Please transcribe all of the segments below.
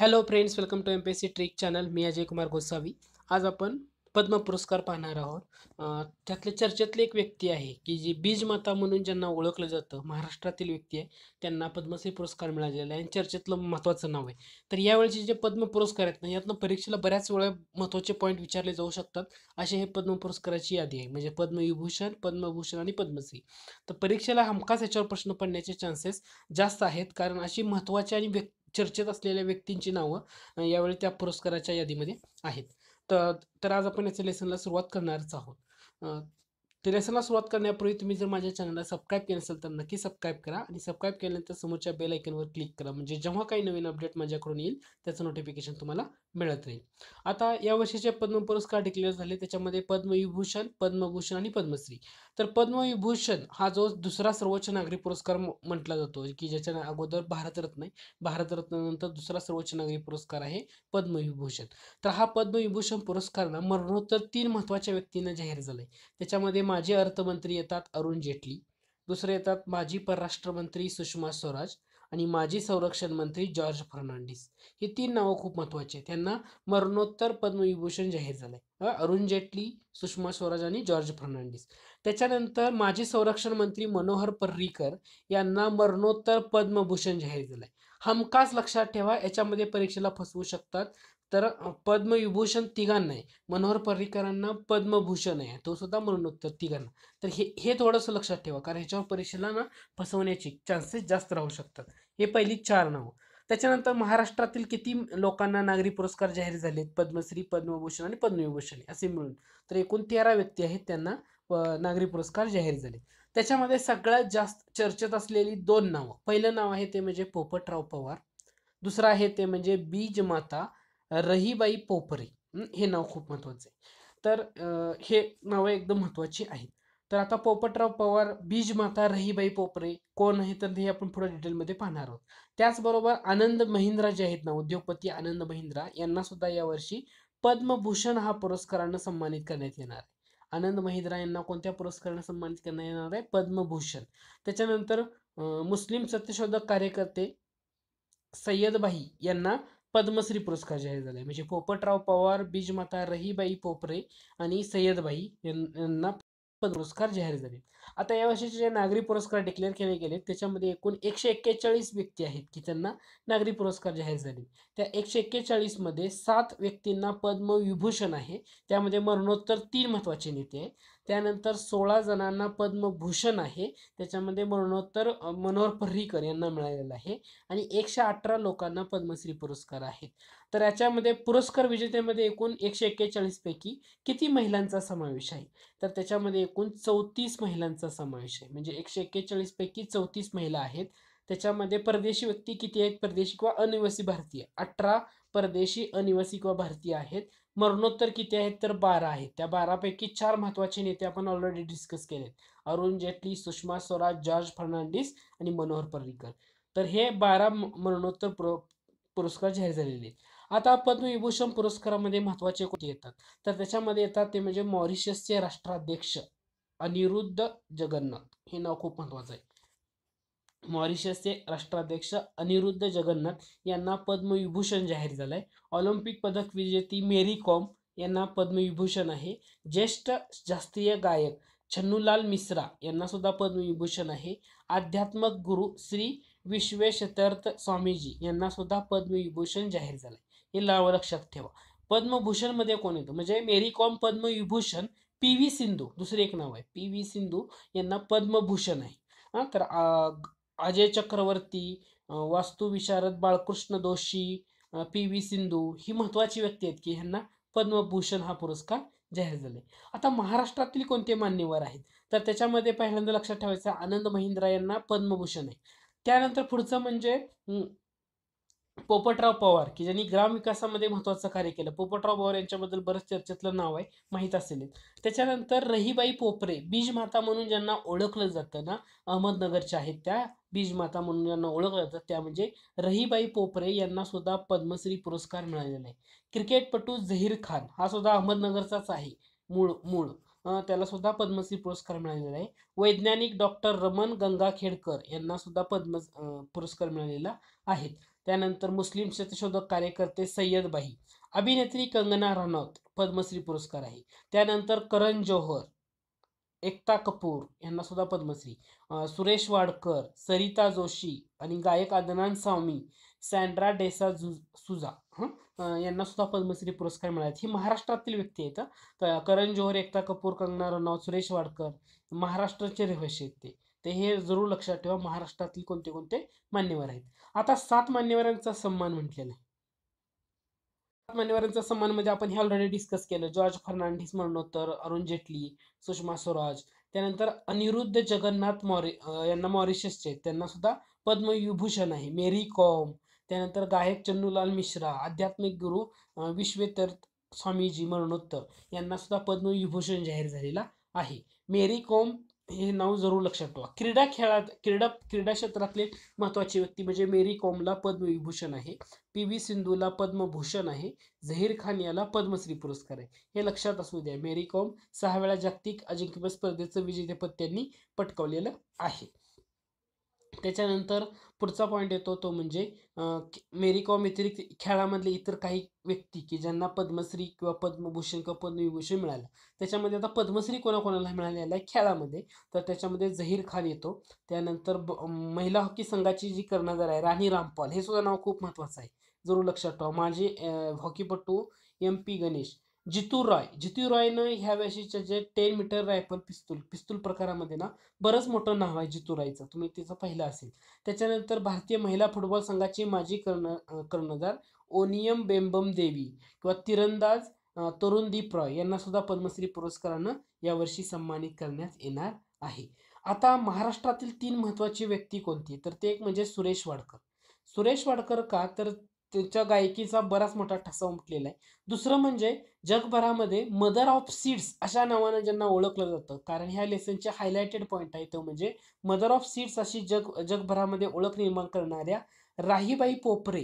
hello friends welcome to M P S C trick channel मी अजय कुमार गोसावी आज आपण पद्म पुरस्कार पाहणार आहोत त्यातल्या चर्चेतली एक व्यक्ती आहे की जी बीजमाता म्हणून ज्यांना ओळखलं जातं महाराष्ट्रातील व्यक्ती आहे त्यांना पद्मश्री पुरस्कार मिळालेला आहे आणि चर्चेतलं महत्त्वाचं नाव आहे तर यावेळचे जे पद्म पुरस्कार आहेत ना यातनं परीक्षेला बऱ्याच वेळा महत्त्वाचे पॉईंट विचारले जाऊ शकतात असे हे पद्म पुरस्काराची यादी आहे म्हणजे पद्मविभूषण पद्मभूषण आणि पद्मश्री तर परीक्षेला हमखास याच्यावर प्रश्न पडण्याचे चान्सेस जास्त आहेत कारण अशी महत्त्वाची आणि व्यक्ती चर्चेत असलेल्या व्यक्तींची नावं यावेळी त्या पुरस्काराच्या यादीमध्ये आहेत तर तर आज आपण याच्या लेसनला सुरुवात करणारच आहोत ते लेसनला सुरुवात करण्यापूर्वी तुम्ही जर माझ्या चॅनलला सबस्क्राईब केलं असेल तर नक्की सबस्क्राईब करा आणि सबस्क्राईब केल्यानंतर समोरच्या बेल आयकनवर क्लिक करा म्हणजे जेव्हा काही नवीन अपडेट माझ्याकडून येईल त्याचं नोटिफिकेशन तुम्हाला मिळत नाही आता वर्षीचे पद्म पुरस्कार डिक्लेअर झाले त्याच्यामध्ये पद्मविभूषण पद्मभूषण आणि पद्मश्री तर पद्मविभूषण हा जो दुसरा सर्वोच्च नागरी पुरस्कार म्हटला जातो की ज्याच्या अगोदर भारतरत्न आहे भारतरत्नानंतर दुसरा सर्वोच्च नागरी पुरस्कार आहे पद्मविभूषण तर हा पद्मविभूषण ना मरणोत्तर तीन महत्त्वाच्या व्यक्तींना जाहीर झाला आहे त्याच्यामध्ये माजी अर्थमंत्री येतात अरुण जेटली दुसरे येतात माजी परराष्ट्रमंत्री सुषमा स्वराज आणि माजी संरक्षण मंत्री जॉर्ज फर्नांडिस ही तीन नावं खूप महत्वाची आहेत त्यांना मरणोत्तर पद्मविभूषण जाहीर झालंय अरुण जेटली सुषमा स्वराज आणि जॉर्ज फर्नांडिस त्याच्यानंतर माजी संरक्षण मंत्री मनोहर पर्रीकर यांना मरणोत्तर पद्मभूषण जाहीर झालंय हमखास लक्षात ठेवा याच्यामध्ये परीक्षेला फसवू शकतात तर पद्मविभूषण तिघांना आहे मनोहर पर्रिकरांना पद्मभूषण आहे तो सुद्धा मरणोत्तर तिघांना तर हे हे थोडंसं लक्षात ठेवा कारण ह्याच्यावर परीक्षेला ना फसवण्याची चान्सेस जास्त राहू शकतात हे पहिली चार नावं त्याच्यानंतर महाराष्ट्रातील किती लोकांना नागरी पुरस्कार जाहीर झालेत पद्मश्री पद्मभूषण आणि पद्मविभूषण असे मिळून तर एकूण तेरा व्यक्ती आहेत त्यांना नागरी पुरस्कार जाहीर झाले त्याच्यामध्ये सगळ्यात जास्त चर्चेत असलेली दोन नावं पहिलं नाव आहे ते म्हणजे पोपटराव पवार दुसरं आहे ते म्हणजे बीजमाता रहीबाई पोपरे हे नाव खूप महत्त्वाचं आहे तर हे नावं एकदम महत्त्वाची आहेत तर आता पोपटराव पवार बीजमाता रहीबाई पोपरे कोण आहे तर हे आपण पुढे डिटेलमध्ये पाहणार आहोत त्याचबरोबर आनंद महिंद्रा जे आहेत ना उद्योगपती आनंद महिंद्रा यांना सुद्धा यावर्षी पद्मभूषण हा पुरस्कारानं सन्मानित करण्यात येणार आहे आनंद महिंद्रा यांना कोणत्या पुरस्कारानं सन्मानित करण्यात येणार आहे पद्मभूषण त्याच्यानंतर मुस्लिम सत्यशोधक कार्यकर्ते सय्यदबाई यांना पद्मश्री पुरस्कार जाहीर झाले म्हणजे पोपटराव पवार बीजमाता रहीबाई पोपरे आणि सय्यदबाई यांना पुरस्कार जाहीर झाले आता या वर्षीचे जे नागरी पुरस्कार डिक्लेअर केले गेले त्याच्यामध्ये एकूण एकशे एक्केचाळीस व्यक्ती आहेत की त्यांना नागरी पुरस्कार जाहीर झाले त्या एकशे मध्ये सात व्यक्तींना पद्मविभूषण आहे त्यामध्ये मरणोत्तर तीन महत्त्वाचे नेते आहेत त्यानंतर सोळा जणांना पद्मभूषण आहे त्याच्यामध्ये मरणोत्तर मनोहर पर्रीकर यांना मिळालेला आहे आणि एकशे अठरा लोकांना पद्मश्री पुरस्कार आहेत तर याच्यामध्ये पुरस्कार विजेत्यामध्ये एकूण एकशे एक्केचाळीसपैकी किती महिलांचा समावेश आहे तर त्याच्यामध्ये एकूण चौतीस महिलांचा समावेश आहे म्हणजे एकशे एक्केचाळीसपैकी चौतीस महिला आहेत त्याच्यामध्ये परदेशी व्यक्ती किती आहेत परदेशी किंवा अनिवासी भारतीय अठरा परदेशी अनिवासी किंवा भारतीय आहेत मरणोत्तर किती आहेत तर बारा आहेत त्या बारापैकी चार महत्वाचे नेते आपण ऑलरेडी डिस्कस केले अरुण जेटली सुषमा स्वराज जॉर्ज फर्नांडिस आणि मनोहर पर्रिकर तर हे बारा मरणोत्तर पुरस्कार जाहीर झालेले आहेत आता पद्मविभूषण पुरस्कारामध्ये महत्वाचे कोणते येतात तर त्याच्यामध्ये येतात ते म्हणजे मॉरिशसचे राष्ट्राध्यक्ष अनिरुद्ध जगन्नाथ हे नाव खूप महत्वाचं आहे मॉरिशसचे राष्ट्राध्यक्ष अनिरुद्ध जगन्नाथ यांना पद्मविभूषण जाहीर झालं आहे ऑलिम्पिक पदक विजेती मेरी कॉम यांना पद्मविभूषण आहे ज्येष्ठ शास्त्रीय गायक छन्नूलाल मिश्रा यांना सुद्धा पद्मविभूषण आहे आध्यात्मक गुरु श्री विश्वेशतीर्थ स्वामीजी यांना सुद्धा पद्मविभूषण जाहीर झालं आहे हे लाव लक्षात ठेवा पद्मभूषणमध्ये कोण येतो म्हणजे मेरी कॉम पद्मविभूषण पी व्ही सिंधू दुसरे एक नाव आहे पी व्ही सिंधू यांना पद्मभूषण आहे हां तर अजय चक्रवर्ती वास्तुविशारद बाळकृष्ण दोषी पी व्ही सिंधू ही महत्त्वाची व्यक्ती आहेत की ह्यांना पद्मभूषण हा पुरस्कार जाहीर झाले आता महाराष्ट्रातील कोणते मान्यवर आहेत तर त्याच्यामध्ये पहिल्यांदा लक्षात ठेवायचं आनंद महिंद्रा यांना पद्मभूषण आहे त्यानंतर पुढचं म्हणजे पोपटराव पवार की ज्यांनी ग्रामविकासामध्ये महत्वाचं कार्य केलं पोपटराव पवार यांच्याबद्दल बरंच चर्चेतलं नाव आहे माहीत असेल त्याच्यानंतर रहीबाई पोपरे बीजमाता म्हणून ज्यांना ओळखलं जातं ना अहमदनगरच्या आहेत त्या बीजमाता म्हणून ज्यांना ओळखलं जातं त्या म्हणजे रहीबाई पोपरे यांना सुद्धा पद्मश्री पुरस्कार मिळालेला आहे क्रिकेटपटू झहीर खान हा सुद्धा अहमदनगरचाच आहे मूळ मूळ त्याला सुद्धा पद्मश्री पुरस्कार मिळालेला आहे वैज्ञानिक डॉक्टर रमन गंगाखेडकर यांना सुद्धा पद्म पुरस्कार मिळालेला आहे त्यानंतर मुस्लिम सत्यशोधक कार्यकर्ते सय्यद बाई अभिनेत्री कंगना रनौत पद्मश्री पुरस्कार आहे त्यानंतर करण जोहर एकता कपूर यांना सुद्धा पद्मश्री सुरेश वाडकर सरिता जोशी आणि गायक अदनान स्वामी सँड्रा डेसा सुजा यांना सुद्धा पद्मश्री पुरस्कार मिळाले ही महाराष्ट्रातील व्यक्ती आहेत करण जोहर एकता कपूर कंगना रनौत सुरेश वाडकर महाराष्ट्राचे रहिवाशी आहेत ते हे जरूर लक्षात ठेवा महाराष्ट्रातील कोणते कोणते मान्यवर आहेत आता सात मान्यवरांचा सन्मान म्हटलेला आहे सात मान्यवरांचा सन्मान म्हणजे आपण हे ऑलरेडी डिस्कस केलं जॉर्ज फर्नांडिस मरणोत्तर अरुण जेटली सुषमा स्वराज त्यानंतर अनिरुद्ध जगन्नाथ मॉरि यांना मॉरिशसचे त्यांना सुद्धा पद्मविभूषण आहे मेरी कॉम त्यानंतर गायक चन्नूलाल मिश्रा आध्यात्मिक गुरु विश्वेतर्थ स्वामीजी मरणोत्तर यांना सुद्धा पद्मविभूषण जाहीर झालेला आहे मेरी कॉम हे नाव जरूर लक्षात ठेवा क्रीडा खेळात क्रीडा क्रीडा क्षेत्रातले महत्त्वाची व्यक्ती म्हणजे मेरी कॉमला पद्मविभूषण आहे पी व्ही सिंधूला पद्मभूषण आहे झहीर खान याला पद्मश्री पुरस्कार आहे हे लक्षात असू द्या मेरी कॉम सहा वेळा जागतिक अजिंक्यपद स्पर्धेचं विजेतेपद त्यांनी पटकावलेलं आहे त्याच्यानंतर पुढचा पॉईंट येतो तो म्हणजे मेरी कॉम व्यतिरिक्त खेळामधले इतर काही व्यक्ती की ज्यांना पद्मश्री किंवा पद्मभूषण किंवा पद्मविभूषण मिळालं त्याच्यामध्ये आता पद्मश्री कोणाकोणाला मिळालेला आहे खेळामध्ये तर त्याच्यामध्ये झहीर खान येतो त्यानंतर महिला हॉकी संघाची जी कर्णधार आहे राणी रामपाल हे सुद्धा नाव खूप महत्त्वाचं आहे जरूर लक्षात ठेवा माझे हॉकीपटू एम पी गणेश जितू रॉय जितू रॉयनं ह्या वेळेशीच्या जे टेन मीटर रायफल पिस्तूल पिस्तूल प्रकारामध्ये ना बरंच मोठं नाव आहे जितू रॉयचं तुम्ही तिचं पहिला असेल त्याच्यानंतर भारतीय महिला फुटबॉल संघाची माजी कर्ण कर्णधार ओनियम बेंबम देवी किंवा तिरंदाज तरुणदीप रॉय यांना सुद्धा पद्मश्री पुरस्कारानं यावर्षी सन्मानित करण्यात येणार आहे आता महाराष्ट्रातील तीन महत्त्वाची व्यक्ती कोणती तर ते एक म्हणजे सुरेश वाडकर सुरेश वाडकर का तर त्यांच्या गायकीचा बराच मोठा ठसा उमटलेला आहे दुसरं म्हणजे जगभरामध्ये मदर ऑफ सीड्स अशा नावानं ज्यांना ओळखलं जातं कारण ह्या लेसनचे हायलायटेड पॉईंट आहे तो म्हणजे मदर ऑफ सीड्स अशी जग जगभरामध्ये ओळख निर्माण करणाऱ्या राहीबाई पोपरे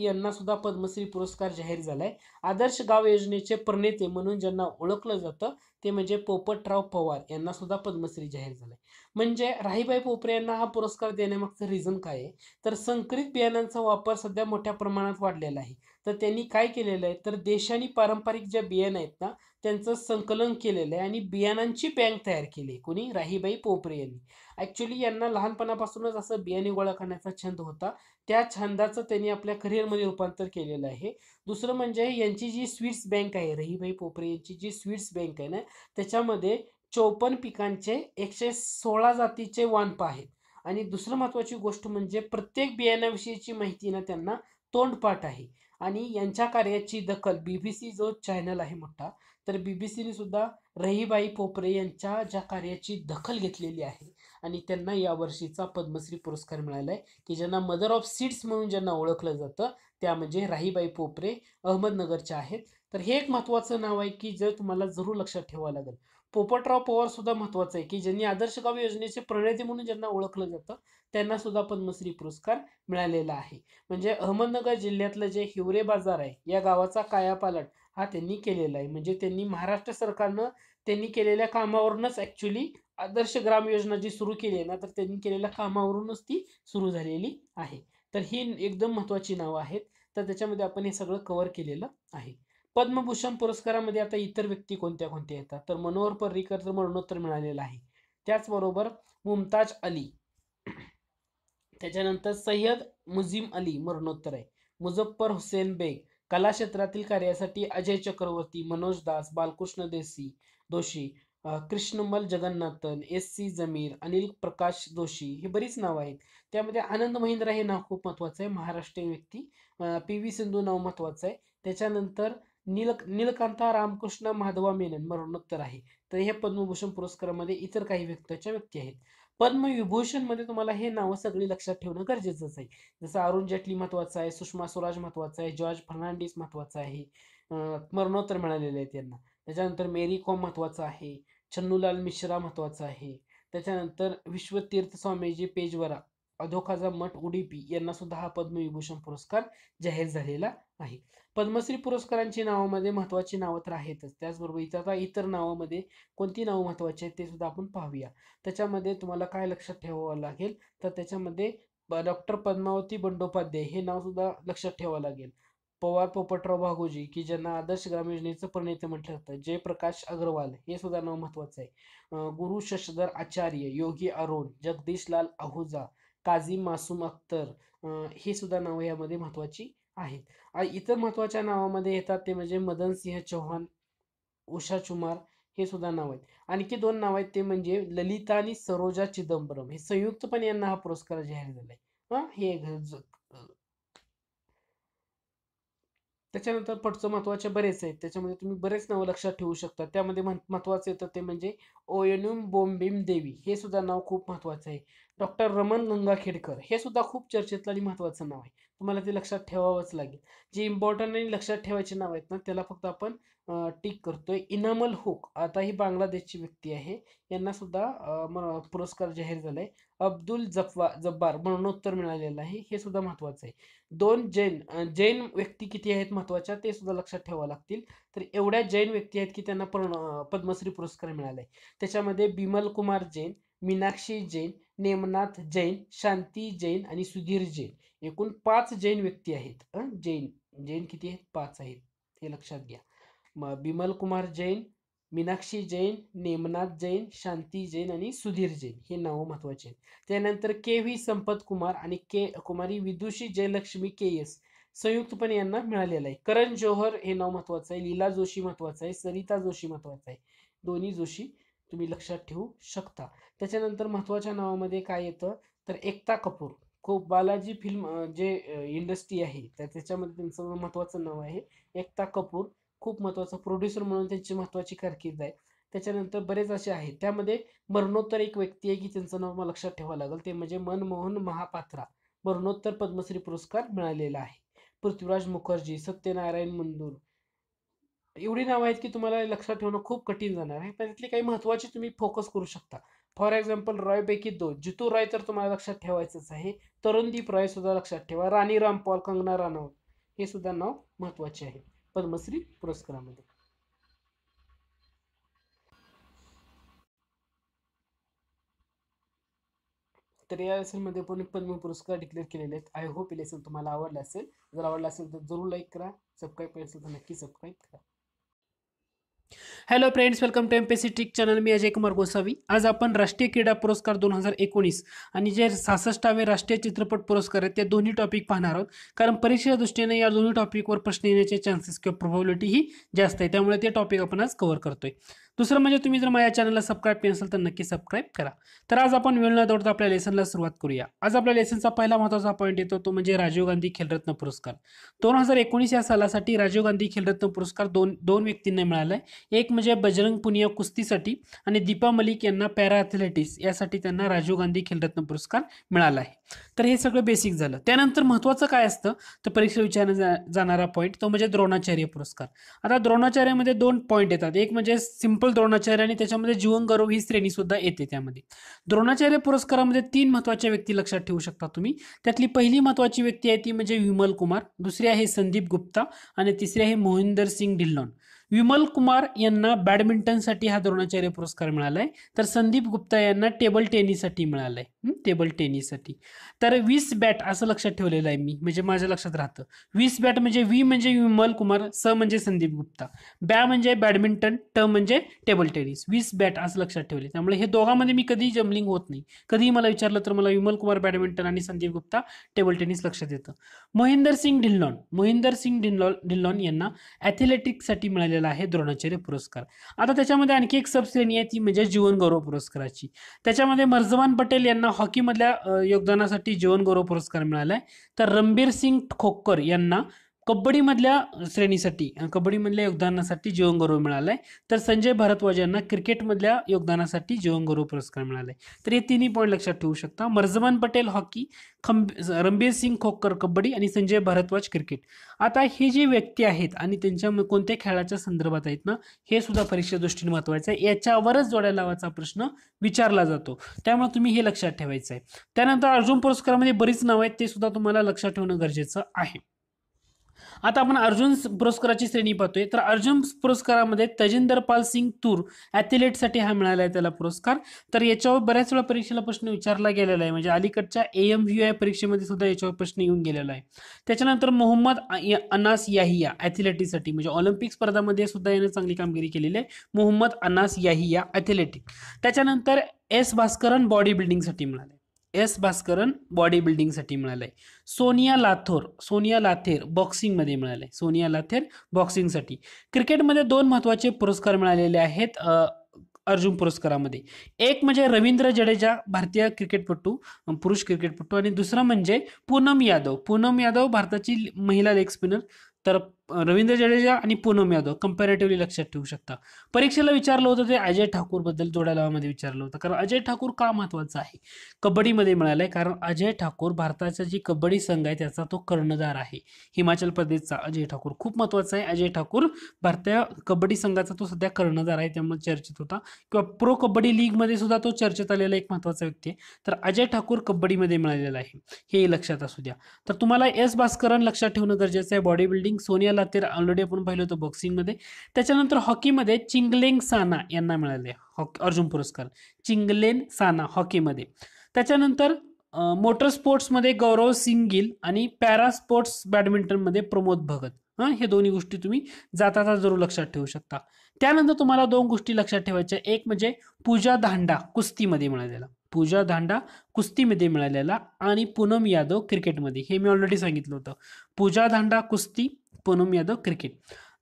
यांना सुद्धा पद्मश्री पुरस्कार जाहीर झालाय आदर्श गाव योजनेचे प्रणेते म्हणून ज्यांना ओळखलं जातं ते म्हणजे पोपटराव पवार यांना सुद्धा पद्मश्री जाहीर झालाय म्हणजे राहीबाई पोपरे यांना हा पुरस्कार देण्यामागचं रिझन काय आहे तर संकरित बियाण्यांचा वापर सध्या मोठ्या प्रमाणात वाढलेला आहे तर त्यांनी काय केलेलं आहे तर देशाने पारंपरिक ज्या बियाणं आहेत ना त्यांचं संकलन केलेलं आहे आणि बियाणांची बँक तयार केली आहे कोणी राहीबाई पोपरे यांनी ॲक्च्युली यांना लहानपणापासूनच असं बियाणे गोळा करण्याचा छंद होता त्या छंदाचं त्यांनी आपल्या करिअरमध्ये रूपांतर केलेलं आहे दुसरं म्हणजे यांची जी स्वीट्स बँक आहे रहीबाई पोपरे यांची जी स्वीट्स बँक आहे ना त्याच्यामध्ये चौपन्न पिकांचे एकशे सोळा जातीचे वानप आहेत आणि दुसरं महत्त्वाची गोष्ट म्हणजे प्रत्येक बियाण्याविषयीची माहिती ना त्यांना तोंडपाठ आहे आणि यांच्या कार्याची दखल बी बी सी जो चॅनल आहे मोठा तर बी बी सीने सुद्धा रहीबाई पोपरे यांच्या ज्या कार्याची दखल घेतलेली आहे आणि त्यांना यावर्षीचा पद्मश्री पुरस्कार मिळाला आहे की ज्यांना मदर ऑफ सीड्स म्हणून ज्यांना ओळखलं जातं त्या म्हणजे राहीबाई पोपरे अहमदनगरच्या आहेत तर हे एक महत्त्वाचं नाव आहे की जर तुम्हाला जरूर लक्षात ठेवावं लागेल पोपटराव पवार सुद्धा महत्वाचं आहे की ज्यांनी आदर्श गाव योजनेचे प्रणेते म्हणून ज्यांना ओळखलं जातं त्यांना सुद्धा पद्मश्री पुरस्कार मिळालेला आहे म्हणजे अहमदनगर जिल्ह्यातलं जे हिवरे बाजार आहे या गावाचा कायापालट हा त्यांनी केलेला आहे म्हणजे त्यांनी महाराष्ट्र सरकारनं त्यांनी केलेल्या कामावरूनच ऍक्च्युली आदर्श ग्राम योजना जी सुरू केली आहे ना तर त्यांनी केलेल्या कामावरूनच ती सुरू झालेली आहे तर ही एकदम महत्त्वाची नावं आहेत तर त्याच्यामध्ये आपण हे सगळं कव्हर केलेलं आहे पद्मभूषण पुरस्कारामध्ये आता इतर व्यक्ती कोणत्या कोणत्या येतात तर मनोहर पर्रीकर तर मरणोत्तर मिळालेलं आहे त्याचबरोबर मुमताज अली त्याच्यानंतर सय्यद मुझीम अली मरणोत्तर आहे मुझफ्फर हुसेन बेग कला क्षेत्रातील कार्यासाठी अजय चक्रवर्ती मनोज दास बालकृष्ण देसी दोषी कृष्णमल जगन्नाथन एस सी जमीर अनिल प्रकाश जोशी हे बरीच नावं आहेत त्यामध्ये आनंद महिंद्रा हे नाव खूप महत्वाचं आहे महाराष्ट्रीयन व्यक्ती पी व्ही सिंधू नाव महत्वाचं आहे त्याच्यानंतर नीलक नीलकांता रामकृष्ण माधवा मेनन मरणोत्तर आहे तर हे पद्मभूषण पुरस्कारामध्ये इतर काही व्यक्तीच्या व्यक्ती आहेत पद्मविभूषण मध्ये तुम्हाला हे नावं सगळी लक्षात ठेवणं गरजेचंच आहे जसं अरुण जेटली महत्वाचा आहे सुषमा स्वराज महत्वाचा आहे जॉर्ज फर्नांडिस महत्वाचा आहे मरणोत्तर मिळालेले आहे त्यांना त्याच्यानंतर मेरी कॉम महत्वाचा आहे छन्नूलाल मिश्रा महत्वाचा आहे त्याच्यानंतर विश्वतीर्थ स्वामीजी पेजवरा अधोखाजा मठ उडीपी यांना सुद्धा हा पद्मविभूषण पुरस्कार जाहीर झालेला आहे पद्मश्री पुरस्कारांची नावामध्ये महत्वाची नावं तर आहेतच त्याचबरोबर इतर आता इतर नावामध्ये कोणती नावं महत्वाची आहेत ते सुद्धा आपण पाहूया त्याच्यामध्ये तुम्हाला काय लक्षात ठेवावं लागेल तर त्याच्यामध्ये डॉक्टर पद्मावती बंडोपाध्याय हे नाव सुद्धा लक्षात ठेवावं लागेल पवार पोपटराव भागोजी की ज्यांना आदर्श ग्राम योजनेचं प्रणेते म्हटलं जातं जयप्रकाश अग्रवाल हे सुद्धा नाव महत्वाचं आहे गुरु शशधर आचार्य योगी अरुण जगदीशलाल आहुजा काझी मासूम अख्तर हे सुद्धा नावं यामध्ये महत्वाची आहेत इतर महत्वाच्या नावामध्ये येतात ते म्हणजे मदन सिंह चौहान उषा चुमार हे सुद्धा नाव आहेत आणखी दोन नाव आहेत ते म्हणजे ललिता आणि सरोजा चिदंबरम हे संयुक्तपणे यांना हा पुरस्कार जाहीर झाला आहे हे त्याच्यानंतर पटचं महत्त्वाचे बरेच आहेत त्याच्यामध्ये तुम्ही बरेच नावं लक्षात ठेवू शकता त्यामध्ये महत्त्वाचं येतं ते म्हणजे ओयनुम बोंबिम देवी हे सुद्धा नाव खूप महत्त्वाचं आहे डॉक्टर रमन गंगाखेडकर हे सुद्धा खूप चर्चेतलं आणि महत्त्वाचं नाव आहे तुम्हाला ते लक्षात ठेवावंच लागेल जे इम्पॉर्टंट आणि लक्षात ठेवायचे नाव आहेत ना त्याला फक्त आपण टिक करतोय इनामल हुक आता ही बांगलादेशची व्यक्ती आहे यांना सुद्धा पुरस्कार जाहीर झाला आहे अब्दुल जफवा जब्बार मरणोत्तर मिळालेलं आहे हे सुद्धा महत्वाचं आहे दोन जैन जैन व्यक्ती किती आहेत महत्त्वाच्या ते सुद्धा लक्षात ठेवावं लागतील तर एवढ्या जैन व्यक्ती आहेत की त्यांना पद्मश्री पुरस्कार मिळाला आहे त्याच्यामध्ये बिमल कुमार जैन मीनाक्षी जैन नेमनाथ जैन शांती जैन आणि सुधीर जैन एकूण पाच जैन व्यक्ती आहेत जैन जैन किती आहेत पाच आहेत हे लक्षात घ्या मग बिमल कुमार जैन मीनाक्षी जैन नेमनाथ जैन शांती जैन आणि सुधीर जैन हे नावं महत्वाचे आहेत त्यानंतर के व्ही संपत कुमार आणि के कुमारी विदुषी जयलक्ष्मी के एस संयुक्तपणे यांना मिळालेलं आहे करण जोहर हे नाव महत्वाचं आहे लीला जोशी महत्वाचं आहे सरिता जोशी महत्वाचं आहे दोन्ही जोशी तुम्ही लक्षात ठेवू शकता त्याच्यानंतर महत्त्वाच्या नावामध्ये काय येतं तर एकता कपूर खूप बालाजी फिल्म जे इंडस्ट्री आहे त्या त्याच्यामध्ये त्यांचं महत्त्वाचं नाव आहे एकता कपूर खूप महत्त्वाचं प्रोड्युसर म्हणून त्यांची महत्त्वाची कारकीर्द आहे त्याच्यानंतर बरेच असे आहेत त्यामध्ये मरणोत्तर एक व्यक्ती आहे की त्यांचं नाव मला लक्षात ठेवावं लागेल ते म्हणजे मनमोहन महापात्रा मरणोत्तर पद्मश्री पुरस्कार मिळालेला आहे पृथ्वीराज मुखर्जी सत्यनारायण मंदूर एवढी नावं आहेत की तुम्हाला लक्षात ठेवणं खूप कठीण जाणार आहे पण त्यातली काही महत्त्वाची तुम्ही फोकस करू शकता फॉर एक्झाम्पल रॉयपैकी दो जितू रॉय तर तुम्हाला लक्षात ठेवायचंच आहे तरुणदीप रॉय सुद्धा लक्षात ठेवा राणी राम पॉल कंगना राणावत हे सुद्धा नाव महत्त्वाचे आहे पद्मश्री पुरस्कारामध्ये तर या लेसनमध्ये पण पद्म पुरस्कार डिक्लेअर केलेले आहेत आय होप हे लेसन तुम्हाला आवडलं असेल जर आवडलं असेल तर जरूर लाईक करा सबस्क्राईब करायचं तर नक्की सबस्क्राईब करा hello friends welcome to M P channel मी अजय कुमार गोसावी आज आपण राष्ट्रीय क्रीडा पुरस्कार दोन हजार एकोणीस आणि जे सहासष्टावे राष्ट्रीय चित्रपट पुरस्कार आहेत त्या दोन्ही टॉपिक पाहणार आहोत कारण परीक्षेच्या दृष्टीने या दोन्ही टॉपिकवर प्रश्न येण्याचे चान्सेस किंवा प्रोबॅबिलिटी ही जास्त आहे त्यामुळे ते टॉपिक आपण आज कव्हर करतोय दुसरं म्हणजे तुम्ही जर माझ्या चॅनलला सबस्क्राईब केलं असेल तर नक्की सबस्क्राईब करा तर आज आपण वेळ न दौडता आपल्या लेसनला सुरुवात करूया आज आपल्या लेसनचा पहिला महत्त्वाचा पॉईंट येतो तो म्हणजे राजीव गांधी खेलरत्न पुरस्कार दोन हजार एकोणीस या सालासाठी राजीव गांधी खेलरत्न पुरस्कार दोन दोन व्यक्तींना मिळाला आहे एक म्हणजे बजरंग पुनिया कुस्तीसाठी आणि दीपा मलिक यांना पॅरा ॲथलेटिक्स यासाठी त्यांना राजीव गांधी खेलरत्न पुरस्कार मिळाला आहे तर हे सगळं बेसिक झालं त्यानंतर महत्त्वाचं काय असतं तर परीक्षा विचारला जाणारा पॉईंट तो म्हणजे द्रोणाचार्य पुरस्कार आता द्रोणाचार्यामध्ये दोन पॉईंट येतात एक म्हणजे सिम्पल द्रोणाचार्य आणि त्याच्यामध्ये जीवन गौरव ही श्रेणी सुद्धा येते त्यामध्ये द्रोणाचार्य पुरस्कारामध्ये तीन महत्वाच्या व्यक्ती लक्षात ठेवू शकता तुम्ही त्यातली पहिली महत्वाची व्यक्ती आहे ती म्हणजे विमल कुमार दुसरी आहे संदीप गुप्ता आणि तिसरी आहे मोहिंदर सिंग ढिल्लोन विमल कुमार यांना बॅडमिंटनसाठी हा द्रोणाचार्य पुरस्कार मिळाला आहे तर संदीप गुप्ता यांना टेबल टेनिससाठी मिळाला आहे टेबल टेनिससाठी तर वीस बॅट असं लक्षात ठेवलेलं आहे मी म्हणजे माझ्या लक्षात राहतं वीस बॅट म्हणजे वी म्हणजे विमल कुमार स म्हणजे संदीप गुप्ता बॅ म्हणजे बॅडमिंटन ट म्हणजे टेबल टेनिस वीस बॅट असं लक्षात ठेवले त्यामुळे हे दोघांमध्ये मी कधी जमलिंग होत नाही कधीही मला विचारलं तर मला विमल कुमार बॅडमिंटन आणि संदीप गुप्ता टेबल टेनिस लक्षात येतं मोहिंदर सिंग ढिल्लॉन मोहिंदर सिंग ढिल्लॉन ढिल्लॉन यांना ॲथलेटिक्ससाठी मिळाले दिलेला आहे द्रोणाचार्य पुरस्कार आता त्याच्यामध्ये आणखी एक सबश्रेणी आहे ती म्हणजे जीवनगौरव पुरस्काराची त्याच्यामध्ये मर्जवान पटेल यांना हॉकीमधल्या योगदानासाठी जीवनगौरव पुरस्कार मिळाला आहे तर रणबीर सिंग खोकर यांना कबड्डीमधल्या श्रेणीसाठी कबड्डीमधल्या योगदानासाठी जीवन गौरव मिळाला आहे तर संजय भारद्वाज यांना क्रिकेटमधल्या योगदानासाठी जीवन गौरव पुरस्कार मिळाला आहे तर हे तिन्ही पॉईंट लक्षात ठेवू शकता मर्जमान पटेल हॉकी खंब रणबीर सिंग खोकर कबड्डी आणि संजय भारद्वाज क्रिकेट आता हे जे व्यक्ती आहेत आणि त्यांच्या कोणत्या खेळाच्या संदर्भात आहेत ना हे सुद्धा परीक्षा दृष्टीने महत्वाचं आहे याच्यावरच जोड्या लावाचा प्रश्न विचारला जातो त्यामुळे तुम्ही हे लक्षात ठेवायचं आहे त्यानंतर अर्जुन पुरस्कारामध्ये बरीच नावं आहेत ते सुद्धा तुम्हाला लक्षात ठेवणं गरजेचं आहे आता आपण अर्जुन पुरस्काराची श्रेणी पाहतोय तर अर्जुन पुरस्कारामध्ये तजिंदर पाल सिंग तूर ॲथलेटसाठी हा मिळाला आहे त्याला पुरस्कार तर याच्यावर बऱ्याच वेळा परीक्षेला प्रश्न विचारला गेलेला आहे म्हणजे अलीकडच्या ए एम यू आय परीक्षेमध्ये सुद्धा याच्यावर प्रश्न येऊन गेलेला आहे त्याच्यानंतर मोहम्मद अनास याहिया ॲथलेटिकसाठी म्हणजे ऑलिम्पिक स्पर्धामध्ये सुद्धा याने चांगली कामगिरी केलेली आहे मोहम्मद अनास याहिया ॲथलेटिक त्याच्यानंतर एस भास्करन बॉडी बिल्डिंगसाठी मिळाले एस भास्करन बॉडी बिल्डिंगसाठी मिळालं आहे सोनिया लाथोर सोनिया लाथेर बॉक्सिंगमध्ये मिळालं आहे सोनिया लाथेर बॉक्सिंगसाठी क्रिकेटमध्ये दोन महत्त्वाचे पुरस्कार मिळालेले आहेत अर्जुन पुरस्कारामध्ये एक म्हणजे रवींद्र जडेजा भारतीय क्रिकेटपटू पुरुष क्रिकेटपटू आणि दुसरा म्हणजे पूनम यादव पूनम यादव भारताची महिला लेग स्पिनर तर रवींद्र जडेजा आणि पूनम यादव कम्पॅरेटिव्हली लक्षात ठेवू शकता परीक्षेला विचारलं होतं ते अजय ठाकूरबद्दल जोड्या विचारलं होतं कारण अजय ठाकूर का महत्वाचा आहे कबड्डीमध्ये मिळालं आहे कारण अजय ठाकूर भारताचा जी कबड्डी संघ आहे त्याचा तो कर्णधार आहे हिमाचल प्रदेशचा अजय ठाकूर खूप महत्वाचा आहे अजय ठाकूर भारतीय कबड्डी संघाचा तो सध्या कर्णधार आहे त्यामुळे चर्चेत होता किंवा प्रो कबड्डी लीगमध्ये सुद्धा तो चर्चेत आलेला एक महत्त्वाचा व्यक्ती आहे तर अजय ठाकूर कबड्डीमध्ये मिळालेला आहे हे लक्षात असू द्या तर तुम्हाला एस भास्करन लक्षात ठेवणं गरजेचं आहे बॉडी बिल्डिंग सोनिया मिळाला ते ऑलरेडी आपण पाहिलं होतं बॉक्सिंगमध्ये त्याच्यानंतर हॉकीमध्ये चिंगलेंग साना यांना मिळाले हॉकी अर्जुन पुरस्कार चिंगलेन साना हॉकीमध्ये त्याच्यानंतर मोटर स्पोर्ट्समध्ये गौरव सिंगिल आणि पॅरा स्पोर्ट्स बॅडमिंटनमध्ये प्रमोद भगत हे दोन्ही गोष्टी तुम्ही जाता जरूर लक्षात ठेवू शकता त्यानंतर तुम्हाला दोन गोष्टी लक्षात ठेवायच्या एक म्हणजे पूजा धांडा कुस्तीमध्ये मिळालेला पूजा धांडा कुस्तीमध्ये मिळालेला आणि पूनम यादव क्रिकेटमध्ये हे मी ऑलरेडी सांगितलं होतं पूजा धांडा कुस्ती पनम यादव क्रिकेट